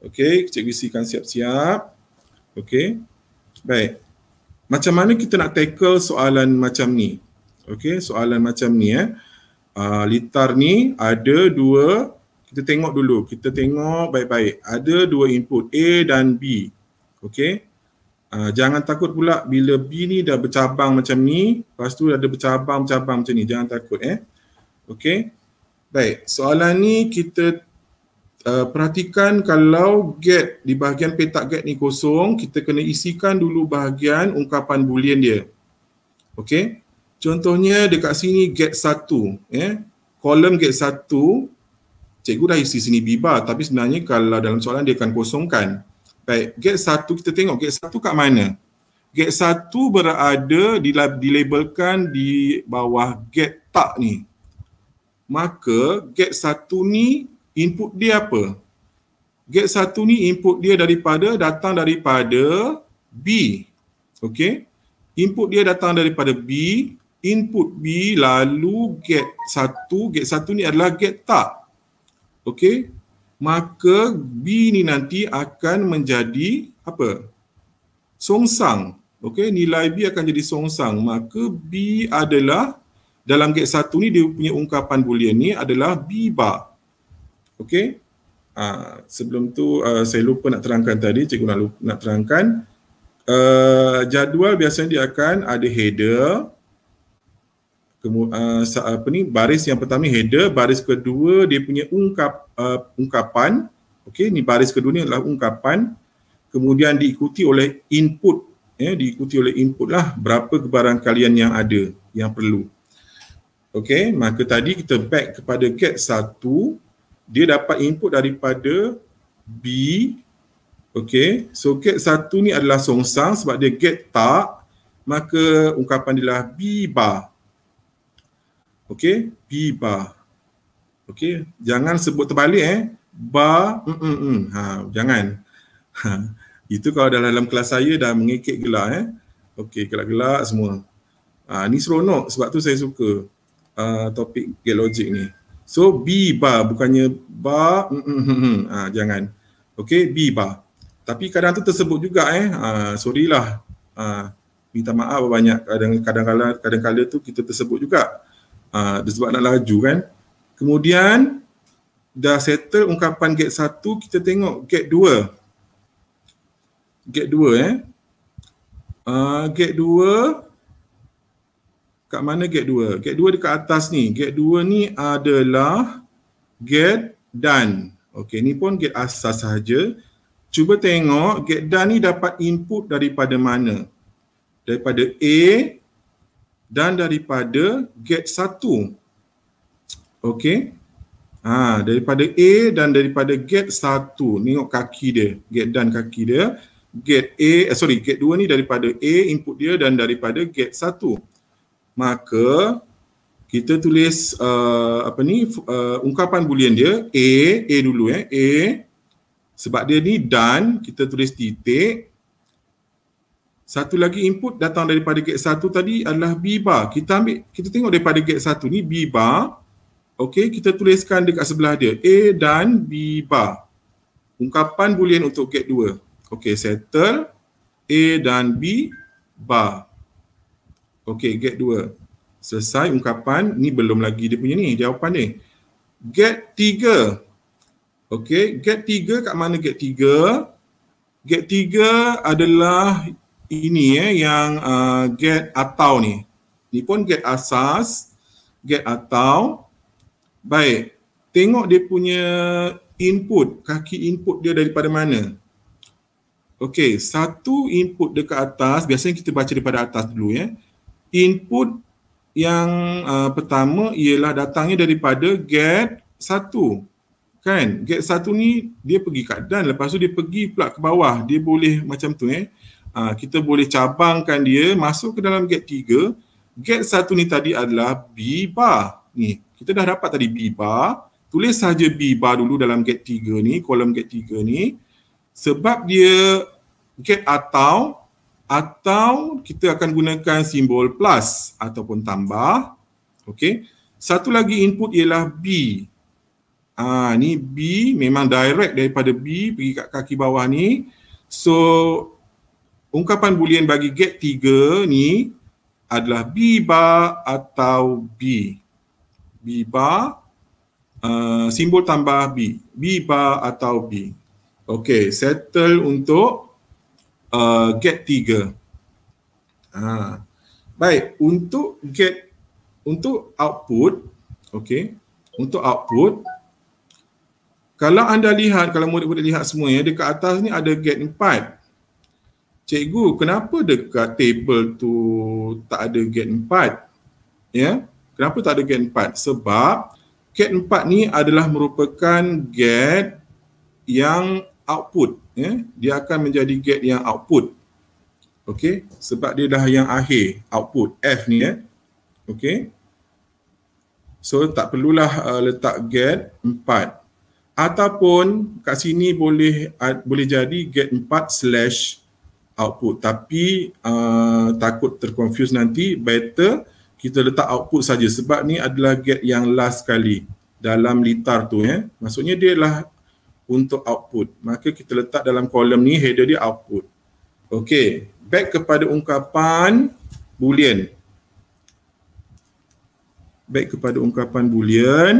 Okey, cikgu isikan siap-siap. Okey. Baik. Macam mana kita nak tackle soalan macam ni? Okey, soalan macam ni eh. Uh, litar ni ada dua, kita tengok dulu. Kita tengok baik-baik. Ada dua input, A dan B. Okey, Ah, jangan takut pula bila bini dah bercabang macam ni, lepas tu ada bercabang-cabang macam ni, jangan takut eh. okay. Baik, soalan ni kita uh, perhatikan kalau get di bahagian petak get ni kosong, kita kena isikan dulu bahagian ungkapan boolean dia. Okay. Contohnya dekat sini get 1, eh. Kolom get 1 cikgu dah isi sini bibar tapi sebenarnya kalau dalam soalan dia akan kosongkan. Baik, get satu kita tengok get satu kat mana? Get satu berada di dilabelkan di bawah get tak ni. Maka get satu ni input dia apa? Get satu ni input dia daripada datang daripada B. Okey. Input dia datang daripada B, input B lalu get satu, get satu ni adalah get tak. Okey maka B ni nanti akan menjadi apa? Songsang. Okey, nilai B akan jadi songsang. Maka B adalah dalam gate satu ni dia punya ungkapan boolean ni adalah B bar. Okey. Ha, sebelum tu uh, saya lupa nak terangkan tadi, cikgu nak lupa, nak terangkan uh, jadual biasanya dia akan ada header kemudian uh, apa ni baris yang pertama header baris kedua dia punya ungkap uh, ungkapan okey ni baris kedua ni adalah ungkapan kemudian diikuti oleh input ya eh, diikuti oleh input lah berapa kebarang kalian yang ada yang perlu okey maka tadi kita back kepada get satu dia dapat input daripada b okey so get satu ni adalah songsang sebab dia get tak maka ungkapan dia lah b bar Okey, pi ba. Okey, jangan sebut terbalik eh. Ba, mm, mm, mm. Ha, jangan. Ha. Itu kalau dalam, dalam kelas saya dah mengikik gelak eh. Okey, gelak-gelak semua. Ha, ni seronok sebab tu saya suka uh, topik gate ni. So, bi ba bukannya ba, mm, mm, mm, mm. Ha, jangan. Okey, bi ba. Tapi kadang tu tersebut juga eh. Ha, sorry lah. Ha, minta maaf banyak kadang-kadang kadang-kadang tu kita tersebut juga uh, sebab nak laju kan. Kemudian dah settle ungkapan gate satu, kita tengok gate dua. Gate dua eh. Uh, gate dua kat mana gate dua? Gate dua dekat atas ni. Gate dua ni adalah gate dan. Okey, ni pun gate asas saja. Cuba tengok gate dan ni dapat input daripada mana? Daripada A dan daripada gate satu. Okey. Ha, daripada A dan daripada gate satu. Tengok kaki dia. Gate dan kaki dia. Gate A, eh, sorry, gate dua ni daripada A input dia dan daripada gate satu. Maka kita tulis uh, apa ni uh, ungkapan boolean dia A A dulu eh A sebab dia ni dan kita tulis titik satu lagi input datang daripada gate satu tadi adalah B bar. Kita ambil, kita tengok daripada gate satu ni B bar. Okey, kita tuliskan dekat sebelah dia. A dan B bar. Ungkapan boolean untuk gate dua. Okey, settle. A dan B bar. Okey, gate dua. Selesai ungkapan. Ni belum lagi dia punya ni, jawapan ni. Gate tiga. Okey, gate tiga kat mana gate tiga? Gate tiga adalah ini eh yang uh, get atau ni. Ni pun get asas, get atau. Baik. Tengok dia punya input, kaki input dia daripada mana. Okey, satu input dekat atas, biasanya kita baca daripada atas dulu ya. Eh. Input yang uh, pertama ialah datangnya daripada get satu. Kan? Get satu ni dia pergi kat dan lepas tu dia pergi pula ke bawah. Dia boleh macam tu eh ha, kita boleh cabangkan dia masuk ke dalam gate 3 Gate satu ni tadi adalah B bar ni kita dah dapat tadi B bar tulis saja B bar dulu dalam gate 3 ni kolom gate 3 ni sebab dia gate atau atau kita akan gunakan simbol plus ataupun tambah okey satu lagi input ialah B ah ni B memang direct daripada B pergi kat kaki bawah ni so ungkapan boolean bagi get 3 ni adalah B bar atau B. B bar, uh, eh, simbol tambah B. B bar atau B. Okay, settle untuk uh, get 3. Uh, baik, untuk get, untuk output, okay, untuk output, kalau anda lihat, kalau murid-murid lihat semua ya, dekat atas ni ada get 4 cikgu kenapa dekat table tu tak ada gate 4 ya yeah? kenapa tak ada gate 4 sebab gate 4 ni adalah merupakan gate yang output ya yeah? dia akan menjadi gate yang output okey sebab dia dah yang akhir output F ni ya yeah? okey so tak perlulah uh, letak gate 4 ataupun kat sini boleh uh, boleh jadi gate 4 slash output tapi uh, takut terconfuse nanti better kita letak output saja sebab ni adalah get yang last sekali dalam litar tu ya eh. maksudnya dia lah untuk output maka kita letak dalam kolom ni header dia output okey back kepada ungkapan boolean back kepada ungkapan boolean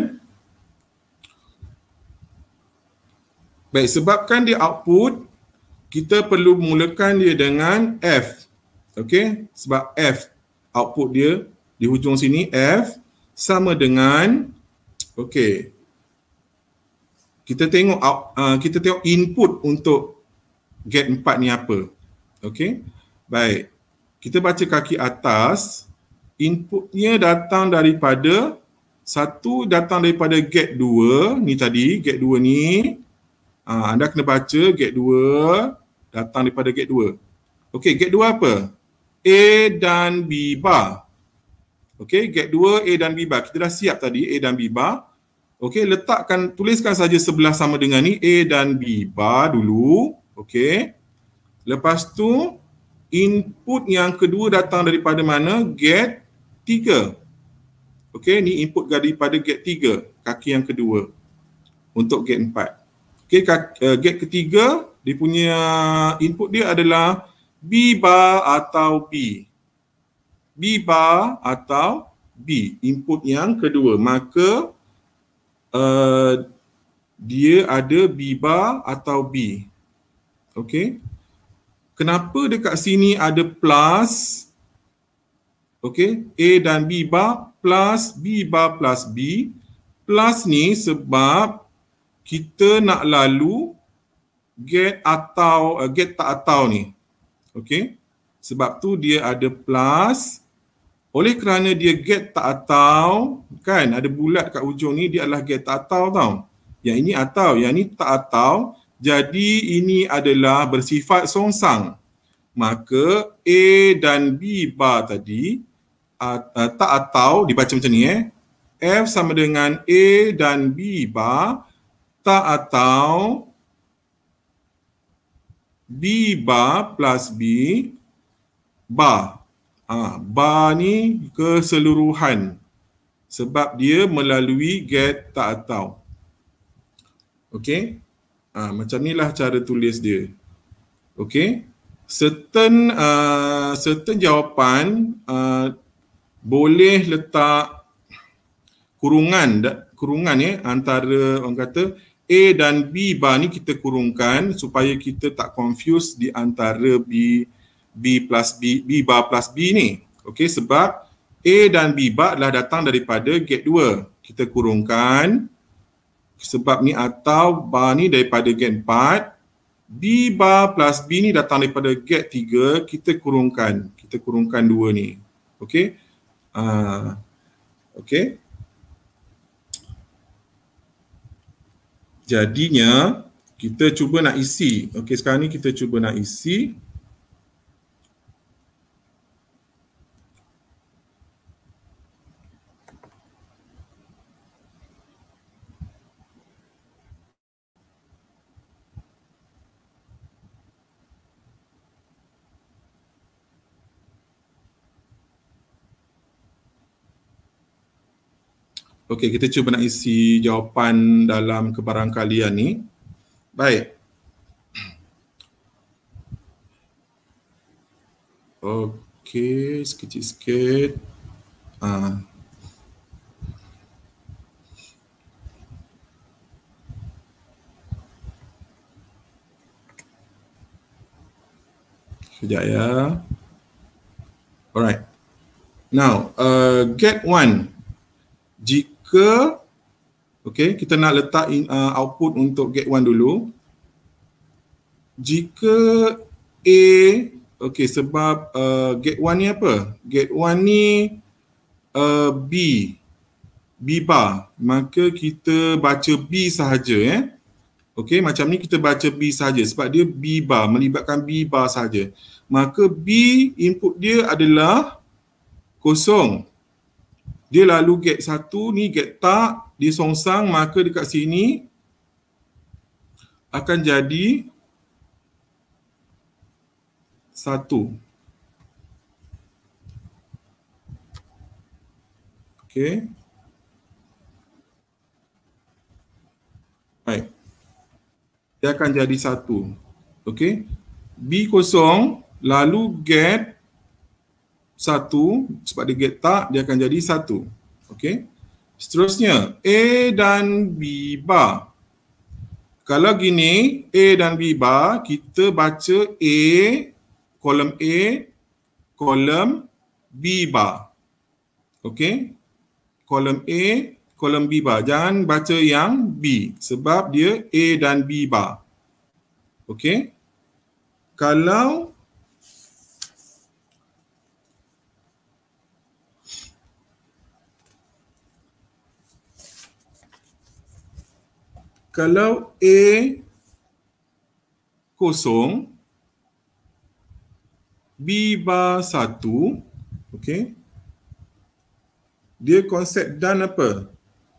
baik sebabkan dia output kita perlu mulakan dia dengan F. Okey, sebab F output dia di hujung sini F sama dengan okey. Kita tengok uh, kita tengok input untuk gate 4 ni apa. Okey. Baik. Kita baca kaki atas inputnya datang daripada satu datang daripada gate 2 ni tadi gate 2 ni Ha, anda kena baca gate 2 datang daripada gate 2. Okey, gate 2 apa? A dan B bar. Okey, gate 2 A dan B bar. Kita dah siap tadi A dan B bar. Okey, letakkan tuliskan saja sebelah sama dengan ni A dan B bar dulu. Okey. Lepas tu input yang kedua datang daripada mana? Gate 3. Okey, ni input daripada gate 3, kaki yang kedua. Untuk gate 4. Okay, eh, gate ketiga dia punya input dia adalah B bar atau B. B bar atau B input yang kedua. Maka uh, dia ada B bar atau B. Okay. Kenapa dekat sini ada plus Okay, A dan B bar plus B bar plus B plus ni sebab kita nak lalu get atau uh, get tak atau ni. Okey. Sebab tu dia ada plus oleh kerana dia get tak atau kan ada bulat kat ujung ni dia adalah get tak atau tau. Yang ini atau, yang ini tak atau. Jadi ini adalah bersifat songsang. Maka A dan B bar tadi uh, uh, tak atau dibaca macam ni eh. F sama dengan A dan B bar Ta atau Di ba plus B Ba ha, Ba ni keseluruhan Sebab dia melalui get ta atau Okay ha, Macam inilah cara tulis dia Okay Certain, uh, certain jawapan uh, boleh letak kurungan kurungan ya antara orang kata A dan B bar ni kita kurungkan supaya kita tak confuse di antara B B plus B B bar plus B ni. Okey sebab A dan B bar adalah datang daripada gate 2. Kita kurungkan sebab ni atau bar ni daripada gate 4. B bar plus B ni datang daripada gate 3. Kita kurungkan. Kita kurungkan dua ni. Okey. Uh, ah, Okey. Jadinya kita cuba nak isi. Okey, sekarang ni kita cuba nak isi. Okey, kita cuba nak isi jawapan dalam kebarangkalian ni. Baik. Okey, sekecil sikit. Ha. Sekejap ya. Alright. Now, uh, get one. Jika ke okay kita nak letak in, uh, output untuk gate one dulu jika A okay sebab uh, gate one ni apa gate one ni uh, B B bar maka kita baca B sahaja eh okey macam ni kita baca B sahaja sebab dia B bar melibatkan B bar sahaja maka B input dia adalah kosong dia lalu get satu ni get tak dia songsang maka dekat sini akan jadi satu okay? baik dia akan jadi satu okay? b kosong lalu get satu sebab dia get tak dia akan jadi satu. Okey. Seterusnya A dan B bar. Kalau gini A dan B bar kita baca A kolom A kolom B bar. Okey. Kolom A kolom B bar. Jangan baca yang B sebab dia A dan B bar. Okey. Kalau kalau A kosong B bar satu okay dia konsep dan apa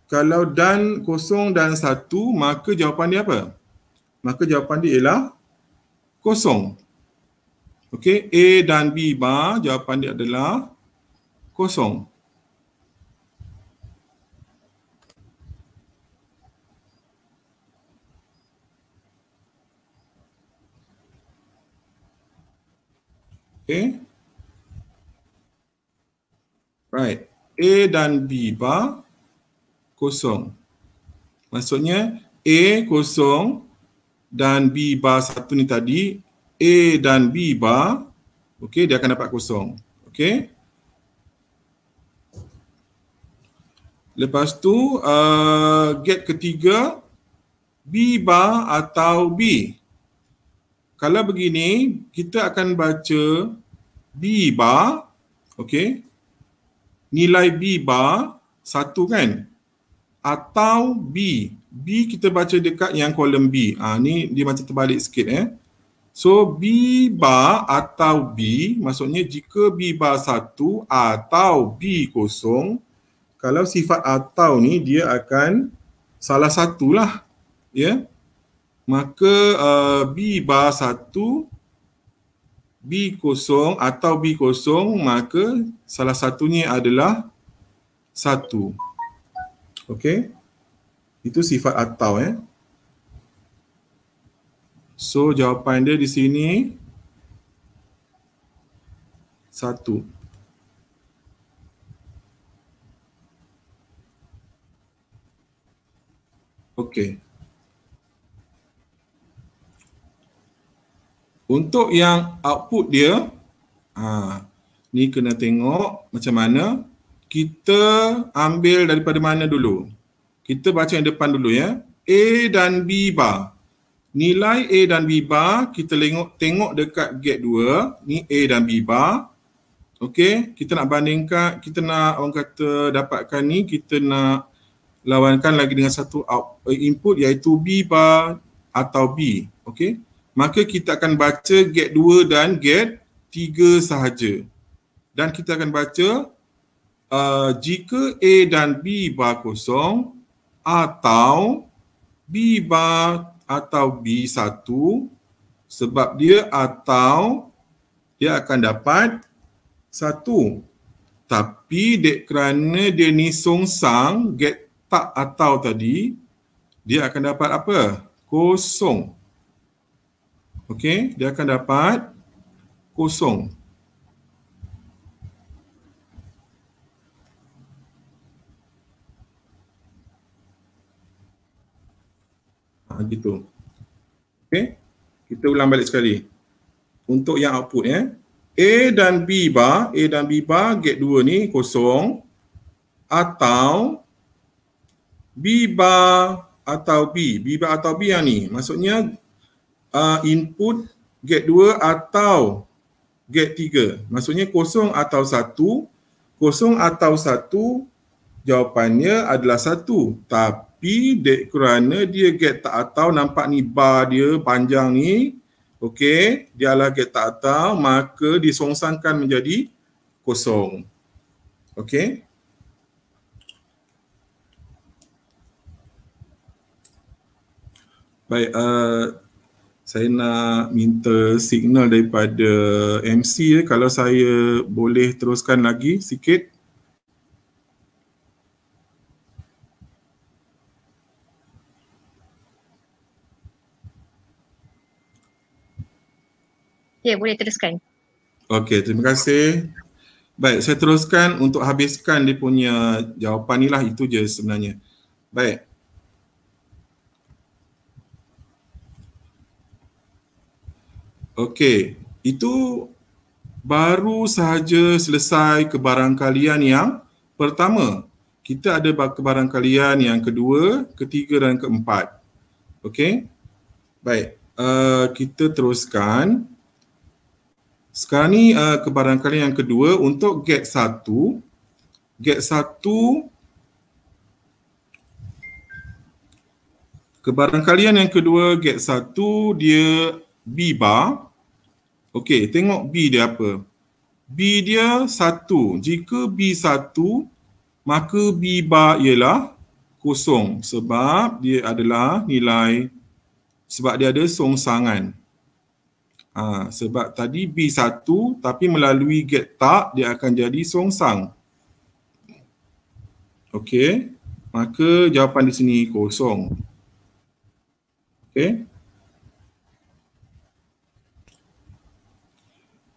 kalau dan kosong dan satu maka jawapan dia apa maka jawapan dia ialah kosong okey? A dan B bar jawapan dia adalah kosong Okay. Right. A dan B bar kosong. Maksudnya A kosong dan B bar satu ni tadi A dan B bar okay, dia akan dapat kosong. Okay. Lepas tu uh, get ketiga B bar atau B kalau begini kita akan baca B bar okay? nilai B bar satu kan atau B B kita baca dekat yang kolom B ha, ni dia macam terbalik sikit eh so B bar atau B maksudnya jika B bar satu atau B kosong kalau sifat atau ni dia akan salah satulah ya yeah? maka uh, B bar 1 B kosong atau B kosong maka salah satunya adalah 1 Okay, itu sifat atau eh So jawapan dia di sini 1 Okay. Untuk yang output dia, ha, ni kena tengok macam mana kita ambil daripada mana dulu. Kita baca yang depan dulu ya. A dan B bar. Nilai A dan B bar kita tengok, tengok dekat gate 2. Ni A dan B bar. Okey, kita nak bandingkan, kita nak orang kata dapatkan ni, kita nak lawankan lagi dengan satu eh, input iaitu B bar atau B. Okey maka kita akan baca get 2 dan get 3 sahaja. Dan kita akan baca uh, jika A dan B bar kosong atau B bar atau b satu sebab dia atau dia akan dapat satu, Tapi dek kerana dia ni songsang get tak atau tadi dia akan dapat apa? Kosong. Okey, dia akan dapat kosong. Ha, gitu. Okey, kita ulang balik sekali. Untuk yang output ya. Eh. A dan B bar, A dan B bar gate 2 ni kosong atau B bar atau B, B bar atau B yang ni. Maksudnya uh, input gate 2 atau gate 3. Maksudnya kosong atau satu, kosong atau satu jawapannya adalah satu. Tapi dek kerana dia gate tak atau nampak ni bar dia panjang ni, okey, dia adalah gate tak atau maka disongsangkan menjadi kosong. Okey. Baik, uh, saya nak minta signal daripada MC eh, kalau saya boleh teruskan lagi sikit. Ya, boleh teruskan. Okey, terima kasih. Baik, saya teruskan untuk habiskan dia punya jawapan ni lah. Itu je sebenarnya. Baik. Okey, itu baru sahaja selesai kebarangkalian yang pertama. Kita ada kebarangkalian yang kedua, ketiga dan keempat. Okey. Baik, uh, kita teruskan. Sekarang ni uh, eh, kebarangkalian yang kedua untuk get satu. Get satu kebarangkalian yang kedua get satu dia B bar Okey, tengok B dia apa. B dia satu. Jika B satu, maka B bar ialah kosong. Sebab dia adalah nilai, sebab dia ada songsangan. Ha, sebab tadi B satu tapi melalui get tak, dia akan jadi songsang. Okey, maka jawapan di sini kosong. Okey.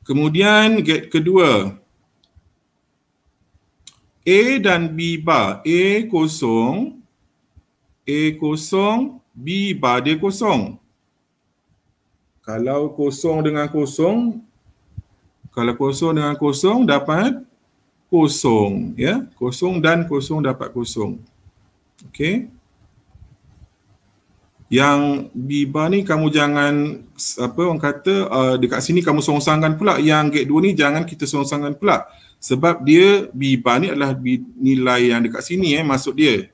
Kemudian kedua A dan B bar A kosong A kosong B bar dia kosong Kalau kosong dengan kosong Kalau kosong dengan kosong dapat kosong ya kosong dan kosong dapat kosong Okay yang Biba ni kamu jangan apa orang kata uh, dekat sini kamu songsangkan pula yang gate 2 ni jangan kita songsangkan pula sebab dia Biba ni adalah nilai yang dekat sini eh masuk dia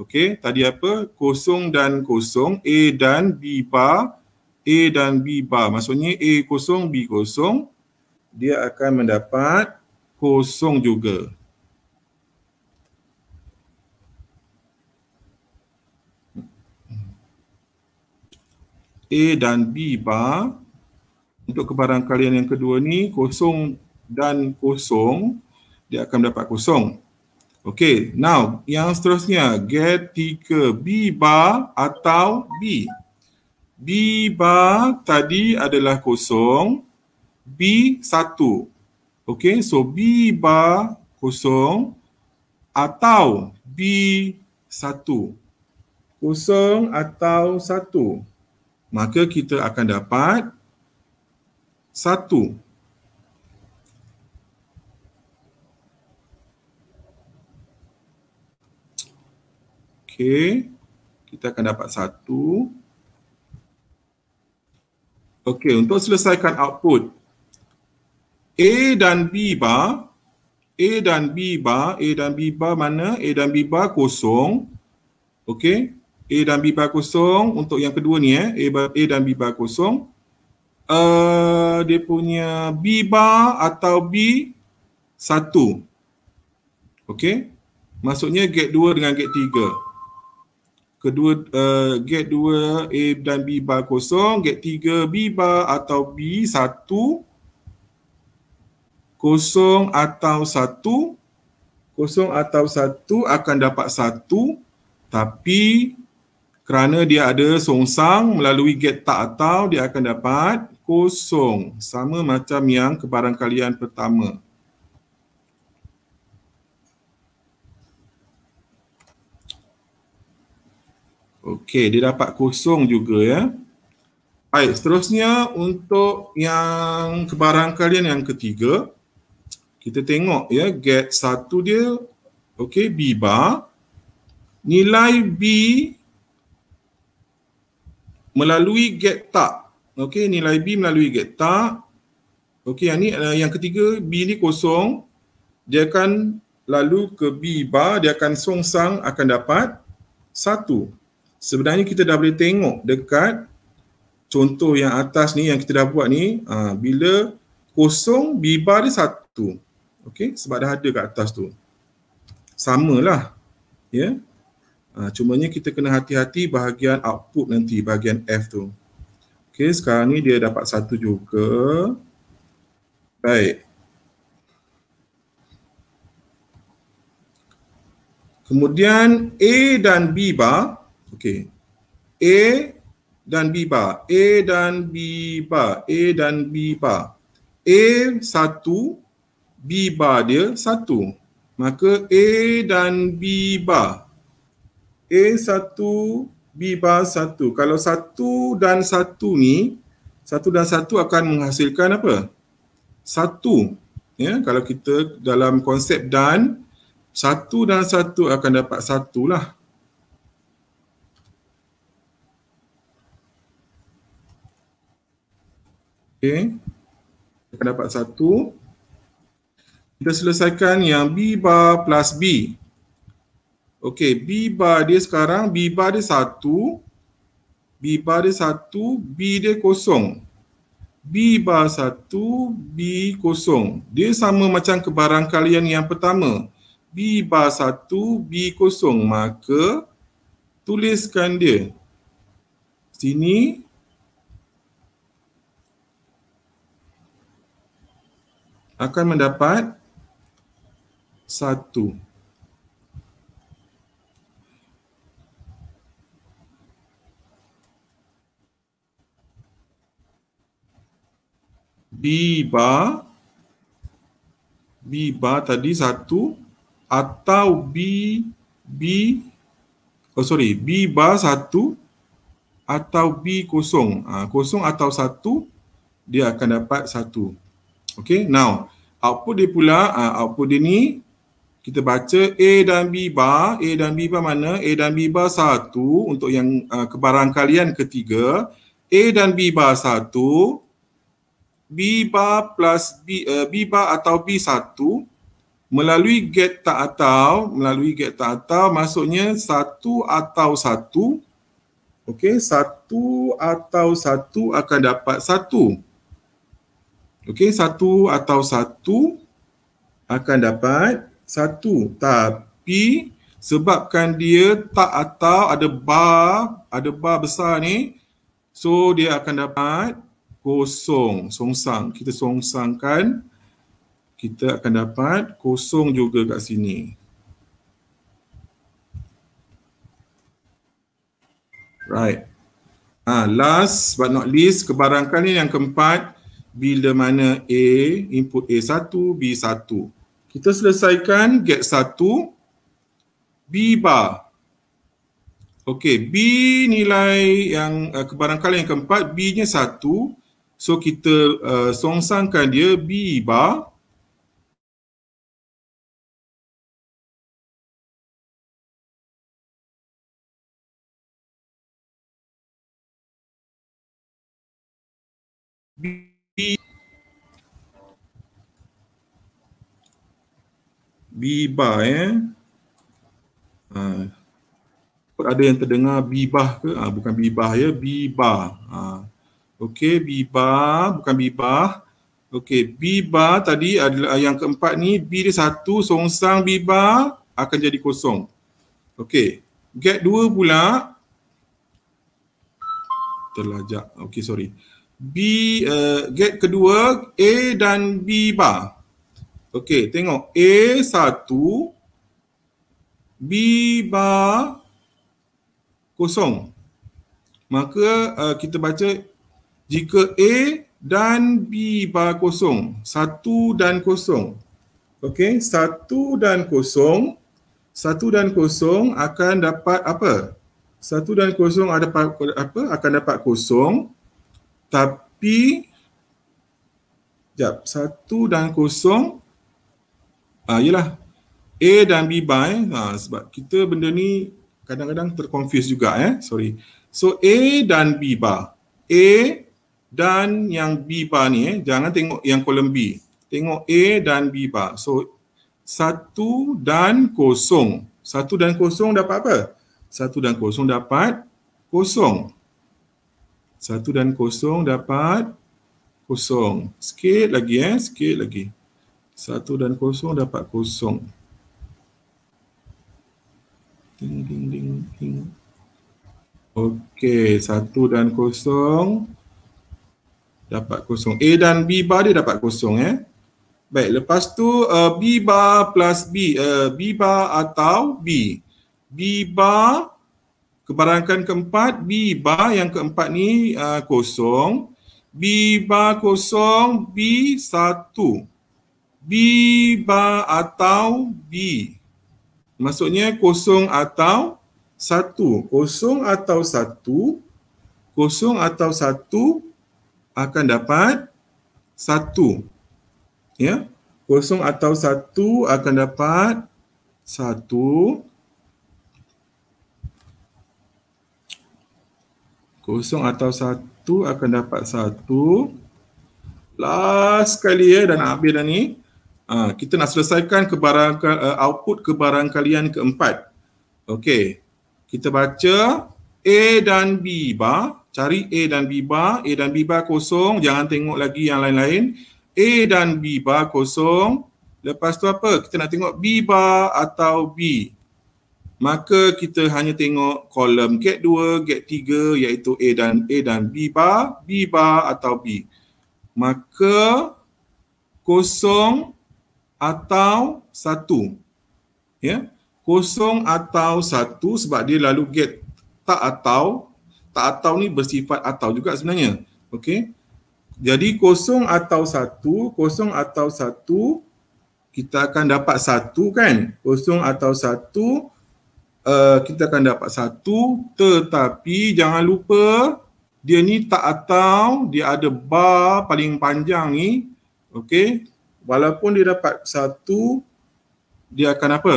okey tadi apa kosong dan kosong A dan Biba A dan Biba maksudnya A kosong B kosong dia akan mendapat kosong juga A dan B bar untuk kebarang kalian yang kedua ni kosong dan kosong dia akan dapat kosong. Okay, now yang seterusnya get tiga B bar atau B. B bar tadi adalah kosong, B satu. Okay, so B bar kosong atau B satu. Kosong atau satu maka kita akan dapat satu Okay. Kita akan dapat satu. Okey, untuk selesaikan output. A dan B bar. A dan B bar. A dan B bar mana? A dan B bar kosong. Okey, A dan B bar kosong untuk yang kedua ni eh A, bar, A dan B bar kosong uh, dia punya B bar atau B satu Okay maksudnya gate dua dengan gate tiga kedua uh, gate dua A dan B bar kosong gate tiga B bar atau B satu kosong atau satu kosong atau satu akan dapat satu tapi kerana dia ada songsang melalui get tak atau dia akan dapat kosong sama macam yang kebarangkalian pertama Okey, dia dapat kosong juga ya. Baik, seterusnya untuk yang kebarangkalian yang ketiga, kita tengok ya, get satu dia, okey, B bar. Nilai B melalui get tak. Okey, nilai B melalui get tak. Okey, yang ni uh, yang ketiga B ni kosong. Dia akan lalu ke B bar, dia akan songsang akan dapat satu. Sebenarnya kita dah boleh tengok dekat contoh yang atas ni yang kita dah buat ni uh, bila kosong B bar dia satu. Okey, sebab dah ada kat atas tu. Samalah. Ya. Yeah. Ha, cumanya kita kena hati-hati bahagian output nanti, bahagian F tu. Okey, sekarang ni dia dapat satu juga. Baik. Kemudian A dan B bar. Okey. A dan B bar. A dan B bar. A dan B bar. A satu, B bar dia satu. Maka A dan B bar A satu, B bar satu. Kalau satu dan satu ni, satu dan satu akan menghasilkan apa? Satu. Ya, kalau kita dalam konsep dan, satu dan satu akan dapat satu lah. Okey, Akan dapat satu. Kita selesaikan yang B bar plus B. Okey, B bar dia sekarang B bar dia satu B bar dia satu B dia kosong B bar satu B kosong Dia sama macam kebarang kalian yang pertama B bar satu B kosong Maka tuliskan dia Sini akan mendapat satu. B bar B bar tadi satu atau B B oh sorry B bar satu atau B kosong ha, kosong atau satu dia akan dapat satu okay now output dia pula ha, output dia ni kita baca A dan B bar A dan B bar mana A dan B bar satu untuk yang ha, ah, kebarangkalian ketiga A dan B bar satu B bar plus B, uh, B bar atau B1 melalui get tak atau melalui get tak atau maksudnya satu atau satu okey satu atau satu akan dapat satu okey satu atau satu akan dapat satu tapi sebabkan dia tak atau ada bar ada bar besar ni so dia akan dapat kosong, songsang. Kita songsangkan, kita akan dapat kosong juga kat sini. Right. Ah, ha, last but not least, kebarangkali yang keempat, bila mana A, input A1, B1. Kita selesaikan get 1, B bar. Okey, B nilai yang uh, kebarangkali yang keempat, B-nya satu So kita uh, songsangkan dia B bar B bar eh. Ya. Ah. Uh, ada yang terdengar B bar ke? Uh, bukan B bar ya, B bar. Uh, ah. Okey, biba bukan bibah. Okey, biba tadi adalah yang keempat ni b dia satu songsang biba akan jadi kosong. Okey. Get dua pula terlajak. Okey, sorry. B uh, get kedua A dan B bar. Okey, tengok A satu B bar kosong. Maka uh, kita baca jika A dan B bar kosong, satu dan kosong. Okey, satu dan kosong, satu dan kosong akan dapat apa? Satu dan kosong ada apa? Akan dapat kosong. Tapi, jap, satu dan kosong, ah, yelah, A dan B bar eh? ha, sebab kita benda ni kadang-kadang terconfuse juga eh, sorry. So A dan B bar. A dan yang B bar ni eh, jangan tengok yang kolom B. Tengok A dan B bar. So satu dan kosong. Satu dan kosong dapat apa? Satu dan kosong dapat kosong. Satu dan kosong dapat kosong. Sikit lagi eh, sikit lagi. Satu dan kosong dapat kosong. Ding, ding, ding, ding. Okey, satu dan kosong dapat kosong. A dan B bar dia dapat kosong eh. Baik, lepas tu uh, B bar plus B, uh, B bar atau B. B bar kebarangkan keempat, B bar yang keempat ni uh, kosong. B bar kosong, B satu. B bar atau B. Maksudnya Kosong atau satu. Kosong atau satu. Kosong atau satu akan dapat satu. Ya, kosong atau satu akan dapat satu. Kosong atau satu akan dapat satu. Last sekali ya dan habis dah ni. Ha, kita nak selesaikan kebarangan uh, eh, output kebarangkalian keempat. Okey. Kita baca A dan B bar cari A dan B bar, A dan B bar kosong, jangan tengok lagi yang lain-lain. A dan B bar kosong. Lepas tu apa? Kita nak tengok B bar atau B. Maka kita hanya tengok kolom get 2, get 3 iaitu A dan A dan B bar, B bar atau B. Maka kosong atau satu. Ya. Yeah? Kosong atau satu sebab dia lalu get tak atau tak atau ni bersifat atau juga sebenarnya. Okey. Jadi kosong atau satu, kosong atau satu, kita akan dapat satu kan? Kosong atau satu, uh, kita akan dapat satu tetapi jangan lupa dia ni tak atau dia ada bar paling panjang ni. Okey. Walaupun dia dapat satu, dia akan apa?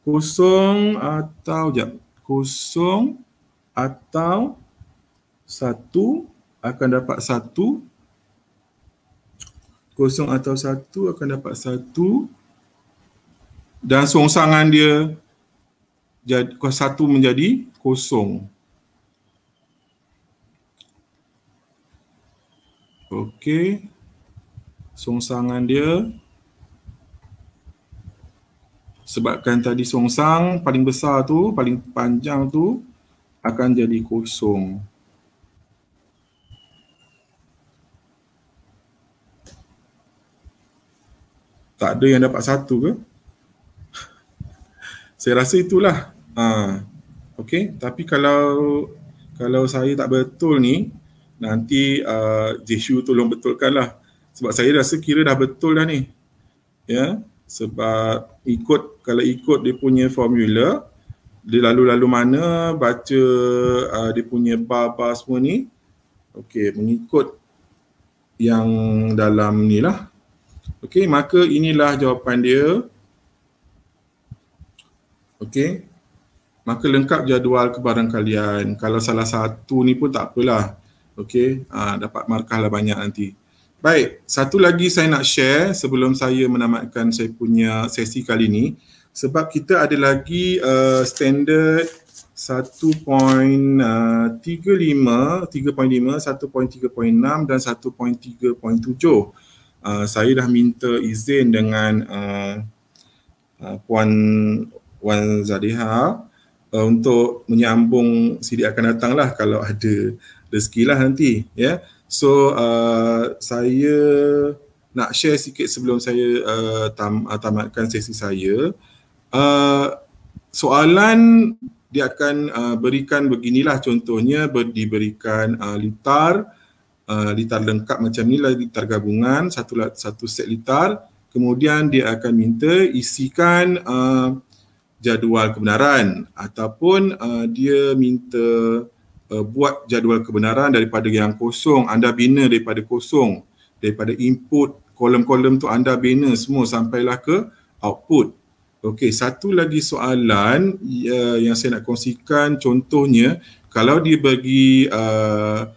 Kosong atau jap. Kosong atau satu akan dapat satu kosong atau satu akan dapat satu dan songsangan dia jadi satu menjadi kosong. Okey. Songsangan dia sebabkan tadi songsang paling besar tu, paling panjang tu akan jadi kosong. Tak ada yang dapat satu ke? saya rasa itulah. Ha. Okey, tapi kalau kalau saya tak betul ni, nanti uh, Jeshu tolong betulkanlah. Sebab saya rasa kira dah betul dah ni. Ya, sebab ikut kalau ikut dia punya formula, dia lalu-lalu mana baca uh, dia punya bar-bar semua ni okey mengikut yang dalam ni lah okey maka inilah jawapan dia okey maka lengkap jadual kebaran kalian kalau salah satu ni pun tak apalah okey uh, dapat markah lah banyak nanti baik satu lagi saya nak share sebelum saya menamatkan saya punya sesi kali ni sebab kita ada lagi uh, standard 1.35, uh, 3.5, 1.3.6 dan 1.3.7. Uh, saya dah minta izin dengan uh, uh, Puan Wan Zadeha uh, untuk menyambung sidik akan datang lah kalau ada rezeki lah nanti. Yeah. So uh, saya nak share sikit sebelum saya uh, tam, uh, tamatkan sesi saya. Uh, soalan dia akan uh, berikan beginilah contohnya ber, diberikan uh, litar uh, litar lengkap macam ni lah litar gabungan satu satu set litar kemudian dia akan minta isikan uh, jadual kebenaran ataupun uh, dia minta uh, buat jadual kebenaran daripada yang kosong anda bina daripada kosong daripada input kolom-kolom tu anda bina semua sampailah ke output Okey, satu lagi soalan uh, yang saya nak kongsikan contohnya kalau dia bagi uh,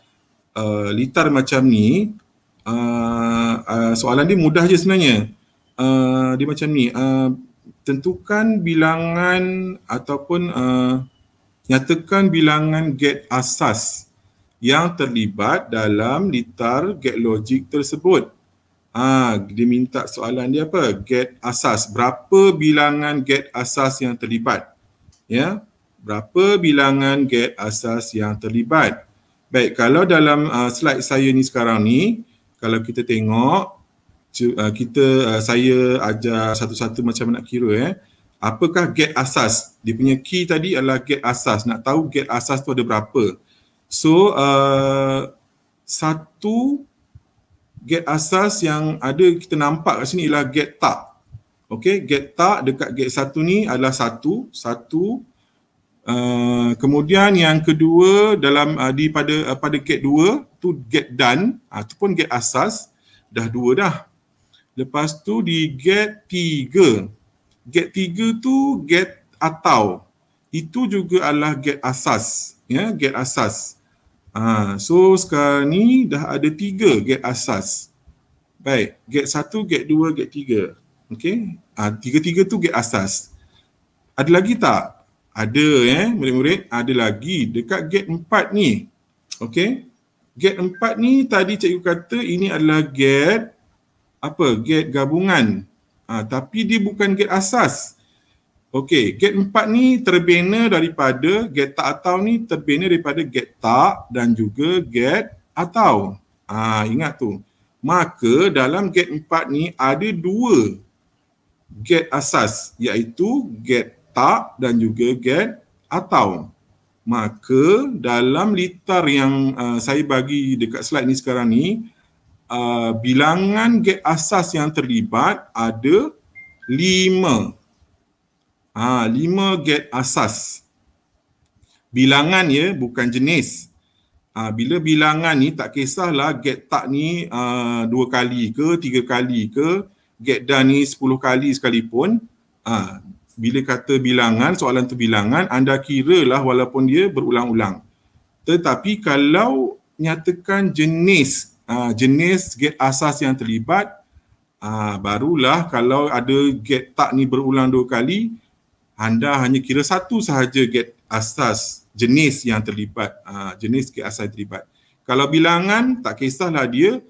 uh, litar macam ni uh, uh, soalan dia mudah je sebenarnya. Uh, dia macam ni, uh, tentukan bilangan ataupun uh, nyatakan bilangan gate asas yang terlibat dalam litar gate logik tersebut. Ah, dia minta soalan dia apa? Get asas. Berapa bilangan get asas yang terlibat? Ya. Berapa bilangan get asas yang terlibat? Baik, kalau dalam uh, slide saya ni sekarang ni, kalau kita tengok ah, kita uh, saya ajar satu-satu macam nak kira eh. Apakah get asas? Dia punya key tadi adalah get asas. Nak tahu get asas tu ada berapa. So, uh, satu get asas yang ada kita nampak kat sini ialah get tak. Okay, get tak dekat get satu ni adalah satu, satu. Uh, kemudian yang kedua dalam uh, di pada uh, pada get dua tu get done, ataupun ah, tu get asas dah dua dah. Lepas tu di get tiga, get tiga tu get atau itu juga adalah get asas, ya yeah, get asas. Ha, so sekarang ni dah ada tiga get asas. Baik, get satu, get dua, get tiga. Okay, ha, tiga-tiga tu get asas. Ada lagi tak? Ada eh, murid-murid. Ada lagi dekat get empat ni. Okay, get empat ni tadi cikgu kata ini adalah get apa? Get gabungan. Ha, tapi dia bukan get asas. Okey, get empat ni terbina daripada get tak atau ni terbina daripada get tak dan juga get atau. Ah ingat tu. Maka dalam get empat ni ada dua get asas iaitu get tak dan juga get atau. Maka dalam litar yang uh, saya bagi dekat slide ni sekarang ni uh, bilangan get asas yang terlibat ada lima. Ha, lima get asas. Bilangan ya, bukan jenis. Ha, bila bilangan ni tak kisahlah get tak ni uh, dua kali ke, tiga kali ke, get done ni sepuluh kali sekalipun. Ha, bila kata bilangan, soalan tu bilangan, anda kiralah walaupun dia berulang-ulang. Tetapi kalau nyatakan jenis, ha, jenis get asas yang terlibat, ha, barulah kalau ada get tak ni berulang dua kali, anda hanya kira satu sahaja get asas jenis yang terlibat uh, jenis get asas terlibat kalau bilangan tak kisahlah dia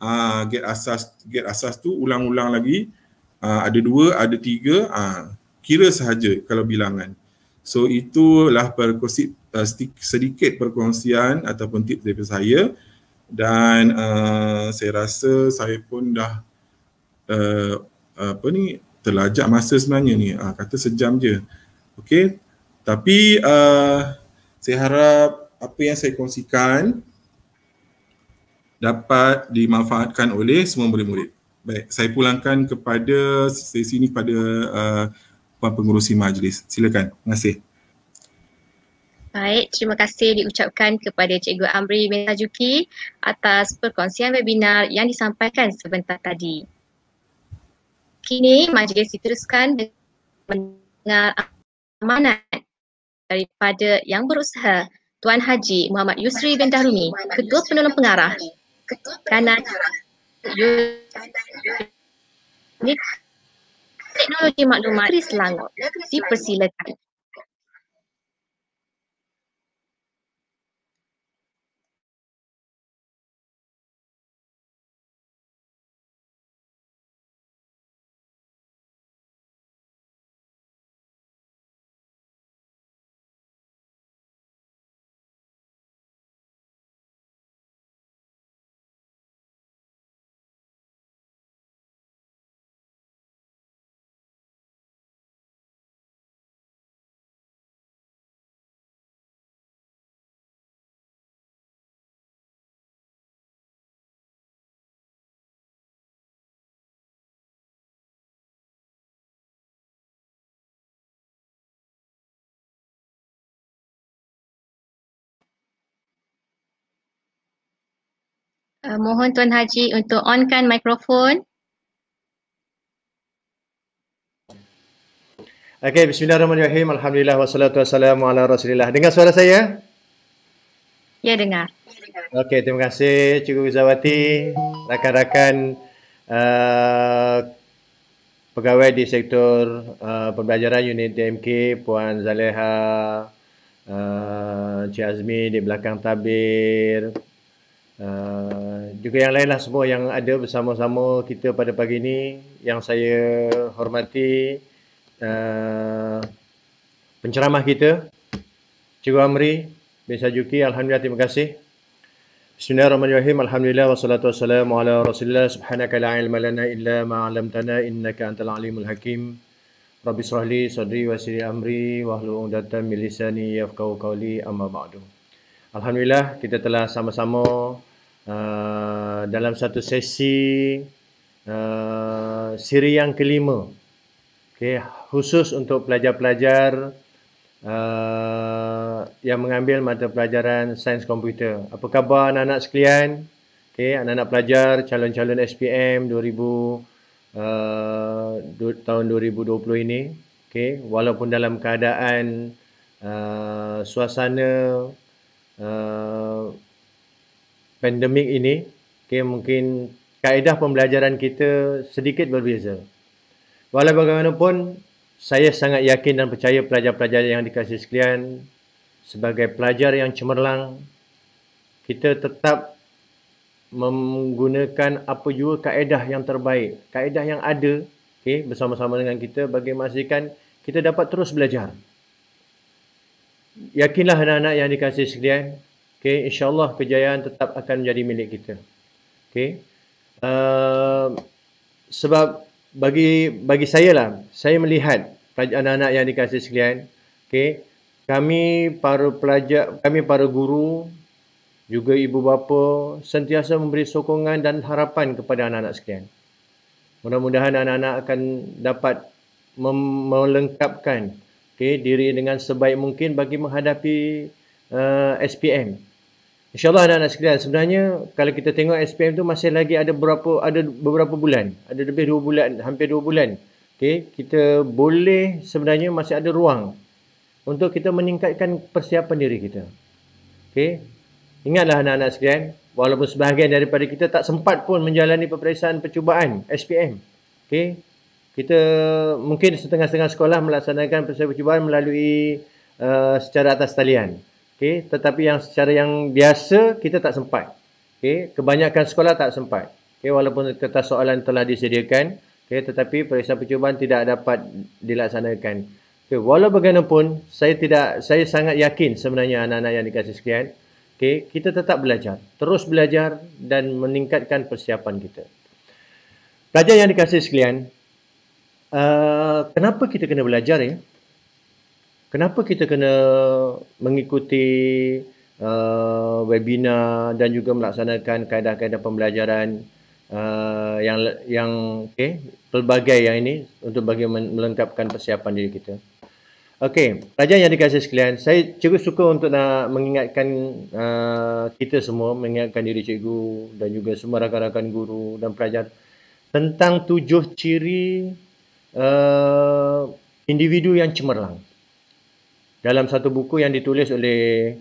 uh, get asas get asas tu ulang-ulang lagi uh, ada dua ada tiga uh, kira sahaja kalau bilangan so itulah perkongsi uh, sedikit perkongsian ataupun tips daripada saya dan uh, saya rasa saya pun dah uh, apa ni terlajak masa sebenarnya ni ha, kata sejam je okey tapi uh, saya harap apa yang saya kongsikan dapat dimanfaatkan oleh semua murid-murid. Baik, saya pulangkan kepada sesi ini kepada uh, Puan Pengurusi Majlis. Silakan. Terima kasih. Baik, terima kasih diucapkan kepada Cikgu Amri Mentajuki atas perkongsian webinar yang disampaikan sebentar tadi kini majlis diteruskan dengan amanat daripada yang berusaha Tuan Haji Muhammad Yusri bin Dahlumi, Ketua Penolong Pengarah. Kanan Teknologi Maklumat Negeri Selangor. Dipersilakan. Eh, mohon Tuan Haji untuk onkan mikrofon. Okay, bismillahirrahmanirrahim. Alhamdulillah wassalatu wassalamu ala rasulillah. Dengar suara saya? Ya, dengar. Okay, terima kasih Cikgu Zawati, rakan-rakan uh, pegawai di sektor uh, pembelajaran unit DMK, Puan Zaleha, uh, Cik Azmi di belakang tabir, Eh, juga yang lainlah semua yang ada bersama-sama kita pada pagi ini yang saya hormati uh, penceramah kita Cikgu Amri bin Sajuki alhamdulillah terima kasih Bismillahirrahmanirrahim. Alhamdulillah wassalatu wassalamu ala Rasulillah. Subhanaka la ilma lana illa ma'alamtana. 'allamtana innaka antal alimul hakim. Rabbi israhli sadri wasiri amri wahlul 'uqdatam min lisani yafqahu qawli amma ba'du. Alhamdulillah kita telah sama-sama Ah, dalam satu sesi uh, siri yang kelima okay, khusus untuk pelajar-pelajar uh, yang mengambil mata pelajaran sains komputer apa khabar anak-anak sekalian okay, anak-anak pelajar calon-calon SPM 2000 Uh, tahun 2020 ini okay, walaupun dalam keadaan uh, suasana uh, pandemik ini, okay, mungkin kaedah pembelajaran kita sedikit berbeza. Walau bagaimanapun, saya sangat yakin dan percaya pelajar-pelajar yang dikasih sekalian sebagai pelajar yang cemerlang, kita tetap menggunakan apa juga kaedah yang terbaik, kaedah yang ada okay, bersama-sama dengan kita bagi memastikan kita dapat terus belajar. Yakinlah anak-anak yang dikasih sekalian, Okay, insyaAllah kejayaan tetap akan menjadi milik kita. Okay. Uh, sebab bagi bagi saya lah, saya melihat anak-anak yang dikasih sekalian, okay, kami para pelajar, kami para guru, juga ibu bapa sentiasa memberi sokongan dan harapan kepada anak-anak sekalian. Mudah-mudahan anak-anak akan dapat melengkapkan okay, diri dengan sebaik mungkin bagi menghadapi uh, SPM. InsyaAllah anak-anak sekalian sebenarnya kalau kita tengok SPM tu masih lagi ada beberapa ada beberapa bulan. Ada lebih dua bulan, hampir dua bulan. Okay, kita boleh sebenarnya masih ada ruang untuk kita meningkatkan persiapan diri kita. Okay. Ingatlah anak-anak sekalian, walaupun sebahagian daripada kita tak sempat pun menjalani peperiksaan percubaan SPM. Okay. Kita mungkin setengah-setengah sekolah melaksanakan persiapan percubaan melalui uh, secara atas talian. Okay, tetapi yang secara yang biasa kita tak sempat. Okay, kebanyakan sekolah tak sempat. Okay, walaupun kertas soalan telah disediakan, Okay, tetapi periksa percubaan tidak dapat dilaksanakan. Okay, walau bagaimanapun, saya tidak saya sangat yakin sebenarnya anak-anak yang dikasih sekian, Okay, kita tetap belajar, terus belajar dan meningkatkan persiapan kita. Pelajar yang dikasih sekalian, uh, eh, kenapa kita kena belajar ya? Eh? kenapa kita kena mengikuti uh, webinar dan juga melaksanakan kaedah-kaedah pembelajaran uh, yang yang okey pelbagai yang ini untuk bagi melengkapkan persiapan diri kita. Okey, pelajaran yang dikasih sekalian, saya cikgu suka untuk nak mengingatkan uh, kita semua, mengingatkan diri cikgu dan juga semua rakan-rakan guru dan pelajar tentang tujuh ciri uh, individu yang cemerlang dalam satu buku yang ditulis oleh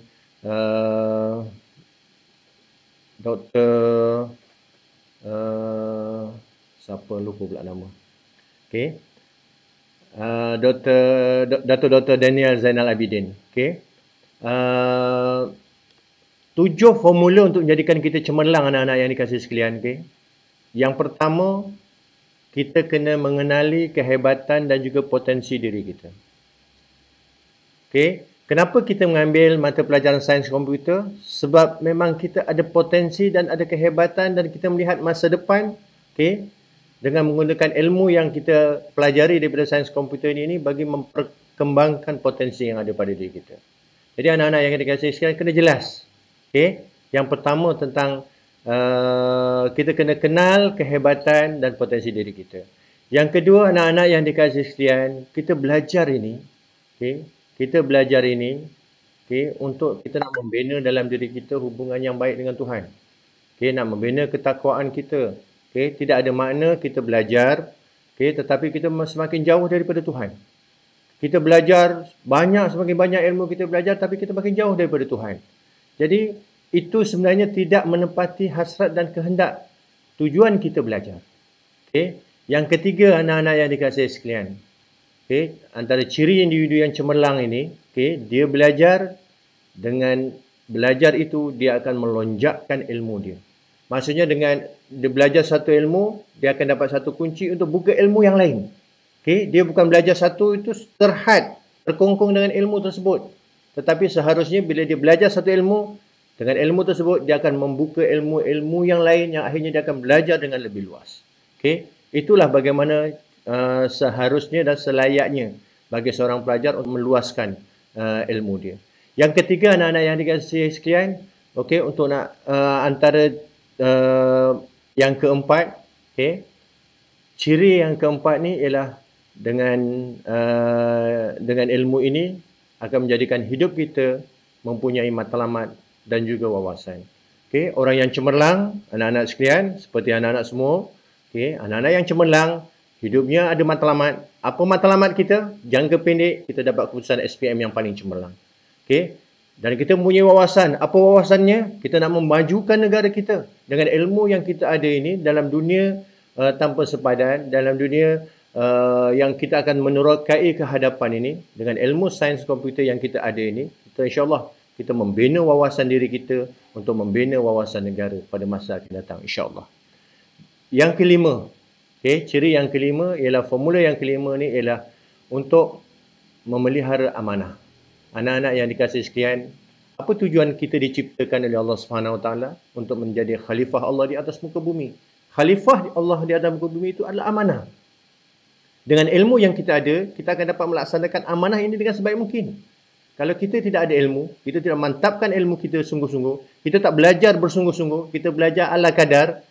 uh, Dr. Uh, siapa lupa pula nama. Okay. Uh, Dr. Dato Dr. Daniel Zainal Abidin. Okay. Uh, tujuh formula untuk menjadikan kita cemerlang anak-anak yang dikasih sekalian. Okay. Yang pertama, kita kena mengenali kehebatan dan juga potensi diri kita. Okay, kenapa kita mengambil mata pelajaran sains komputer? Sebab memang kita ada potensi dan ada kehebatan dan kita melihat masa depan, Okay, dengan menggunakan ilmu yang kita pelajari daripada sains komputer ini, ini bagi memperkembangkan potensi yang ada pada diri kita. Jadi anak-anak yang dikasihi sekarang kena jelas. Okay, yang pertama tentang Uh, kita kena kenal kehebatan dan potensi diri kita. Yang kedua, anak-anak yang dikasih sekalian, kita belajar ini, okay, kita belajar ini okay, untuk kita nak membina dalam diri kita hubungan yang baik dengan Tuhan. Okay, nak membina ketakwaan kita. Okay, tidak ada makna kita belajar okay, tetapi kita semakin jauh daripada Tuhan. Kita belajar banyak, semakin banyak ilmu kita belajar tapi kita semakin jauh daripada Tuhan. Jadi, itu sebenarnya tidak menepati hasrat dan kehendak tujuan kita belajar. Okay. Yang ketiga, anak-anak yang dikasih sekalian. Okey, antara ciri individu yang cemerlang ini, okey, dia belajar dengan belajar itu dia akan melonjakkan ilmu dia. Maksudnya dengan dia belajar satu ilmu, dia akan dapat satu kunci untuk buka ilmu yang lain. Okey, dia bukan belajar satu itu terhad, terkongkong dengan ilmu tersebut. Tetapi seharusnya bila dia belajar satu ilmu, dengan ilmu tersebut dia akan membuka ilmu-ilmu yang lain yang akhirnya dia akan belajar dengan lebih luas. Okey, itulah bagaimana Eh, seharusnya dan selayaknya bagi seorang pelajar untuk meluaskan uh, ilmu dia. Yang ketiga anak-anak yang dikasih sekian, okey untuk nak uh, antara uh, yang keempat, okey. Ciri yang keempat ni ialah dengan uh, dengan ilmu ini akan menjadikan hidup kita mempunyai matlamat dan juga wawasan. Okey, orang yang cemerlang, anak-anak sekalian, seperti anak-anak semua, okey, anak-anak yang cemerlang Hidupnya ada matlamat. Apa matlamat kita? Jangka pendek, kita dapat keputusan SPM yang paling cemerlang. Okay? Dan kita mempunyai wawasan. Apa wawasannya? Kita nak memajukan negara kita dengan ilmu yang kita ada ini dalam dunia uh, tanpa sepadan, dalam dunia uh, yang kita akan menerokai hadapan ini dengan ilmu sains komputer yang kita ada ini. Kita insyaAllah kita membina wawasan diri kita untuk membina wawasan negara pada masa akan datang. InsyaAllah. Yang kelima, Okay, ciri yang kelima ialah formula yang kelima ni ialah untuk memelihara amanah. Anak-anak yang dikasih sekalian, apa tujuan kita diciptakan oleh Allah Subhanahu Wa Taala untuk menjadi khalifah Allah di atas muka bumi? Khalifah Allah di atas muka bumi itu adalah amanah. Dengan ilmu yang kita ada, kita akan dapat melaksanakan amanah ini dengan sebaik mungkin. Kalau kita tidak ada ilmu, kita tidak mantapkan ilmu kita sungguh-sungguh, kita tak belajar bersungguh-sungguh, kita belajar ala kadar,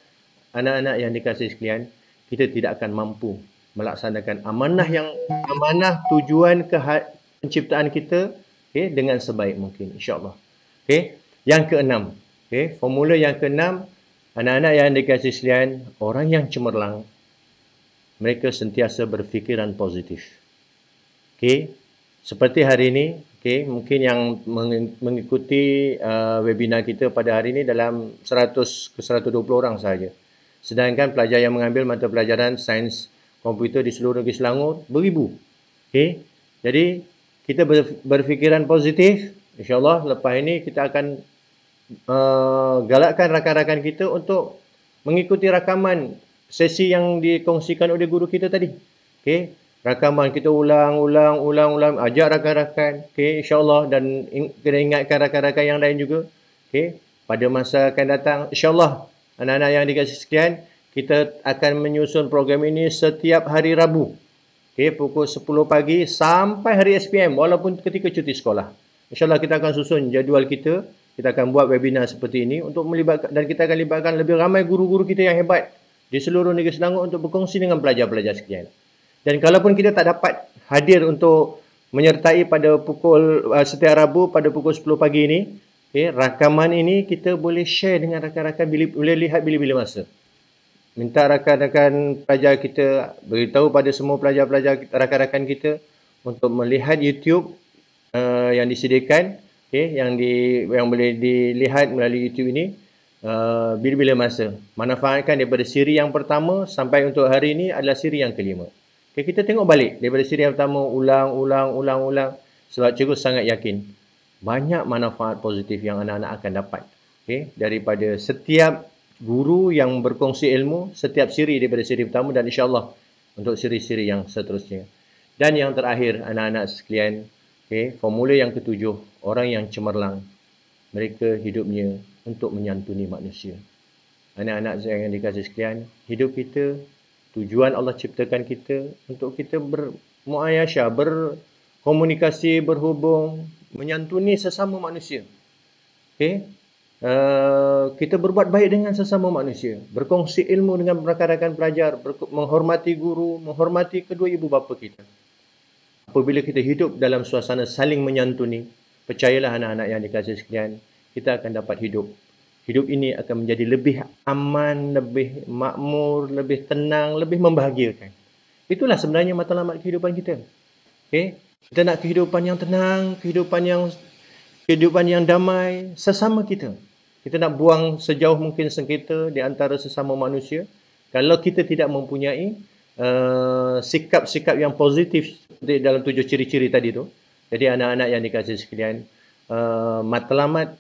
anak-anak yang dikasih sekalian, kita tidak akan mampu melaksanakan amanah yang amanah tujuan ke ha-, penciptaan kita okay, dengan sebaik mungkin insyaallah okey yang keenam okey formula yang keenam anak-anak yang dikasihi sekalian orang yang cemerlang mereka sentiasa berfikiran positif okey seperti hari ini okey mungkin yang mengikuti uh, webinar kita pada hari ini dalam 100 ke 120 orang saja Sedangkan pelajar yang mengambil mata pelajaran sains komputer di seluruh negeri Selangor beribu. Okey. Jadi kita berfikiran positif, insyaallah lepas ini kita akan uh, galakkan rakan-rakan kita untuk mengikuti rakaman sesi yang dikongsikan oleh guru kita tadi. Okey. Rakaman kita ulang-ulang ulang-ulang ajak rakan-rakan. Okey, insya dan in, kena ingatkan rakan-rakan yang lain juga. Okey. Pada masa akan datang insya anak-anak yang dikasih sekian, kita akan menyusun program ini setiap hari Rabu. okay, pukul 10 pagi sampai hari SPM walaupun ketika cuti sekolah. InsyaAllah kita akan susun jadual kita. Kita akan buat webinar seperti ini untuk melibatkan dan kita akan libatkan lebih ramai guru-guru kita yang hebat di seluruh negeri Selangor untuk berkongsi dengan pelajar-pelajar sekian. Dan kalaupun kita tak dapat hadir untuk menyertai pada pukul uh, setiap Rabu pada pukul 10 pagi ini, Okay, eh, rakaman ini kita boleh share dengan rakan-rakan bila, boleh lihat bila-bila masa. Minta rakan-rakan pelajar kita beritahu pada semua pelajar-pelajar rakan-rakan kita untuk melihat YouTube uh, yang disediakan, okay, eh, yang di yang boleh dilihat melalui YouTube ini uh, bila-bila masa. Manfaatkan daripada siri yang pertama sampai untuk hari ini adalah siri yang kelima. Okay, kita tengok balik daripada siri yang pertama ulang-ulang-ulang-ulang sebab cikgu sangat yakin banyak manfaat positif yang anak-anak akan dapat okay? daripada setiap guru yang berkongsi ilmu setiap siri daripada siri pertama dan insyaAllah untuk siri-siri yang seterusnya dan yang terakhir anak-anak sekalian okay? formula yang ketujuh orang yang cemerlang mereka hidupnya untuk menyantuni manusia anak-anak saya yang dikasih sekalian hidup kita tujuan Allah ciptakan kita untuk kita bermuayasyah ber, komunikasi, berhubung, menyantuni sesama manusia. Okey. Uh, kita berbuat baik dengan sesama manusia, berkongsi ilmu dengan rakan-rakan pelajar, menghormati guru, menghormati kedua ibu bapa kita. Apabila kita hidup dalam suasana saling menyantuni, percayalah anak-anak yang dikasih sekalian, kita akan dapat hidup Hidup ini akan menjadi lebih aman, lebih makmur, lebih tenang, lebih membahagiakan. Itulah sebenarnya matlamat kehidupan kita. Okey, kita nak kehidupan yang tenang, kehidupan yang kehidupan yang damai sesama kita. Kita nak buang sejauh mungkin sengketa di antara sesama manusia. Kalau kita tidak mempunyai uh, sikap-sikap yang positif di dalam tujuh ciri-ciri tadi tu. Jadi anak-anak yang dikasih sekalian, uh, matlamat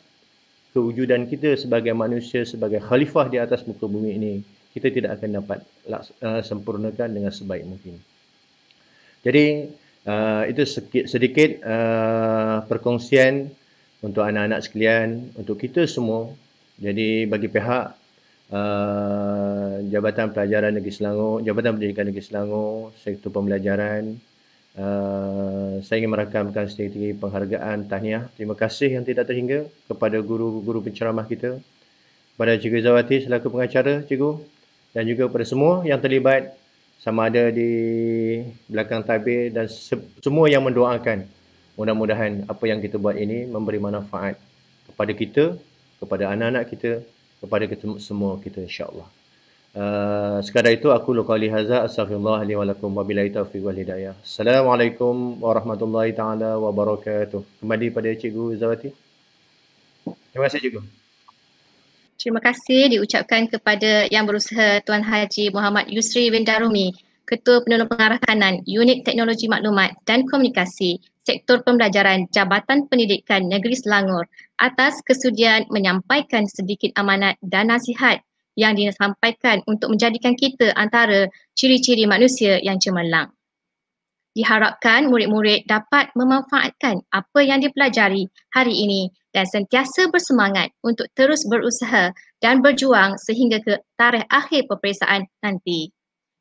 kewujudan kita sebagai manusia, sebagai khalifah di atas muka bumi ini, kita tidak akan dapat uh, sempurnakan dengan sebaik mungkin. Jadi, Ah, itu sedikit, sedikit uh, ah, perkongsian untuk anak-anak sekalian, untuk kita semua. Jadi bagi pihak uh, Jabatan Pelajaran Negeri Selangor, Jabatan Pendidikan Negeri Selangor, Sektor Pembelajaran, uh, saya ingin merakamkan sedikit penghargaan, tahniah, terima kasih yang tidak terhingga kepada guru-guru penceramah kita, kepada Cikgu Zawati selaku pengacara, Cikgu, dan juga kepada semua yang terlibat sama ada di belakang tabir dan se- semua yang mendoakan mudah-mudahan apa yang kita buat ini memberi manfaat kepada kita kepada anak-anak kita kepada kita semua kita insyaallah uh, sekadar itu aku luqali haza astaghfirullah li wa taufiq wal hidayah assalamualaikum warahmatullahi taala wabarakatuh kembali pada cikgu Izawati terima kasih cikgu Terima kasih diucapkan kepada Yang Berusaha Tuan Haji Muhammad Yusri bin Darumi, Ketua Penolong Pengarah Kanan, Unit Teknologi Maklumat dan Komunikasi, Sektor Pembelajaran Jabatan Pendidikan Negeri Selangor atas kesudian menyampaikan sedikit amanat dan nasihat yang disampaikan untuk menjadikan kita antara ciri-ciri manusia yang cemerlang. Diharapkan murid-murid dapat memanfaatkan apa yang dipelajari hari ini dan sentiasa bersemangat untuk terus berusaha dan berjuang sehingga ke tarikh akhir peperiksaan nanti.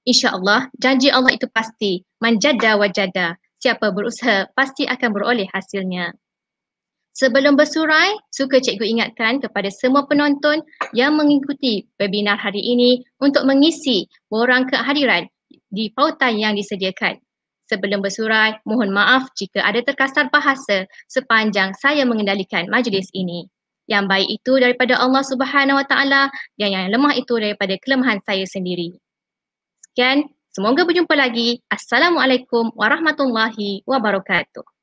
InsyaAllah, janji Allah itu pasti, manjada wajada. Siapa berusaha pasti akan beroleh hasilnya. Sebelum bersurai, suka cikgu ingatkan kepada semua penonton yang mengikuti webinar hari ini untuk mengisi borang kehadiran di pautan yang disediakan. Sebelum bersurai, mohon maaf jika ada terkasar bahasa sepanjang saya mengendalikan majlis ini. Yang baik itu daripada Allah Subhanahu Wa Taala yang yang lemah itu daripada kelemahan saya sendiri. Sekian, semoga berjumpa lagi. Assalamualaikum warahmatullahi wabarakatuh.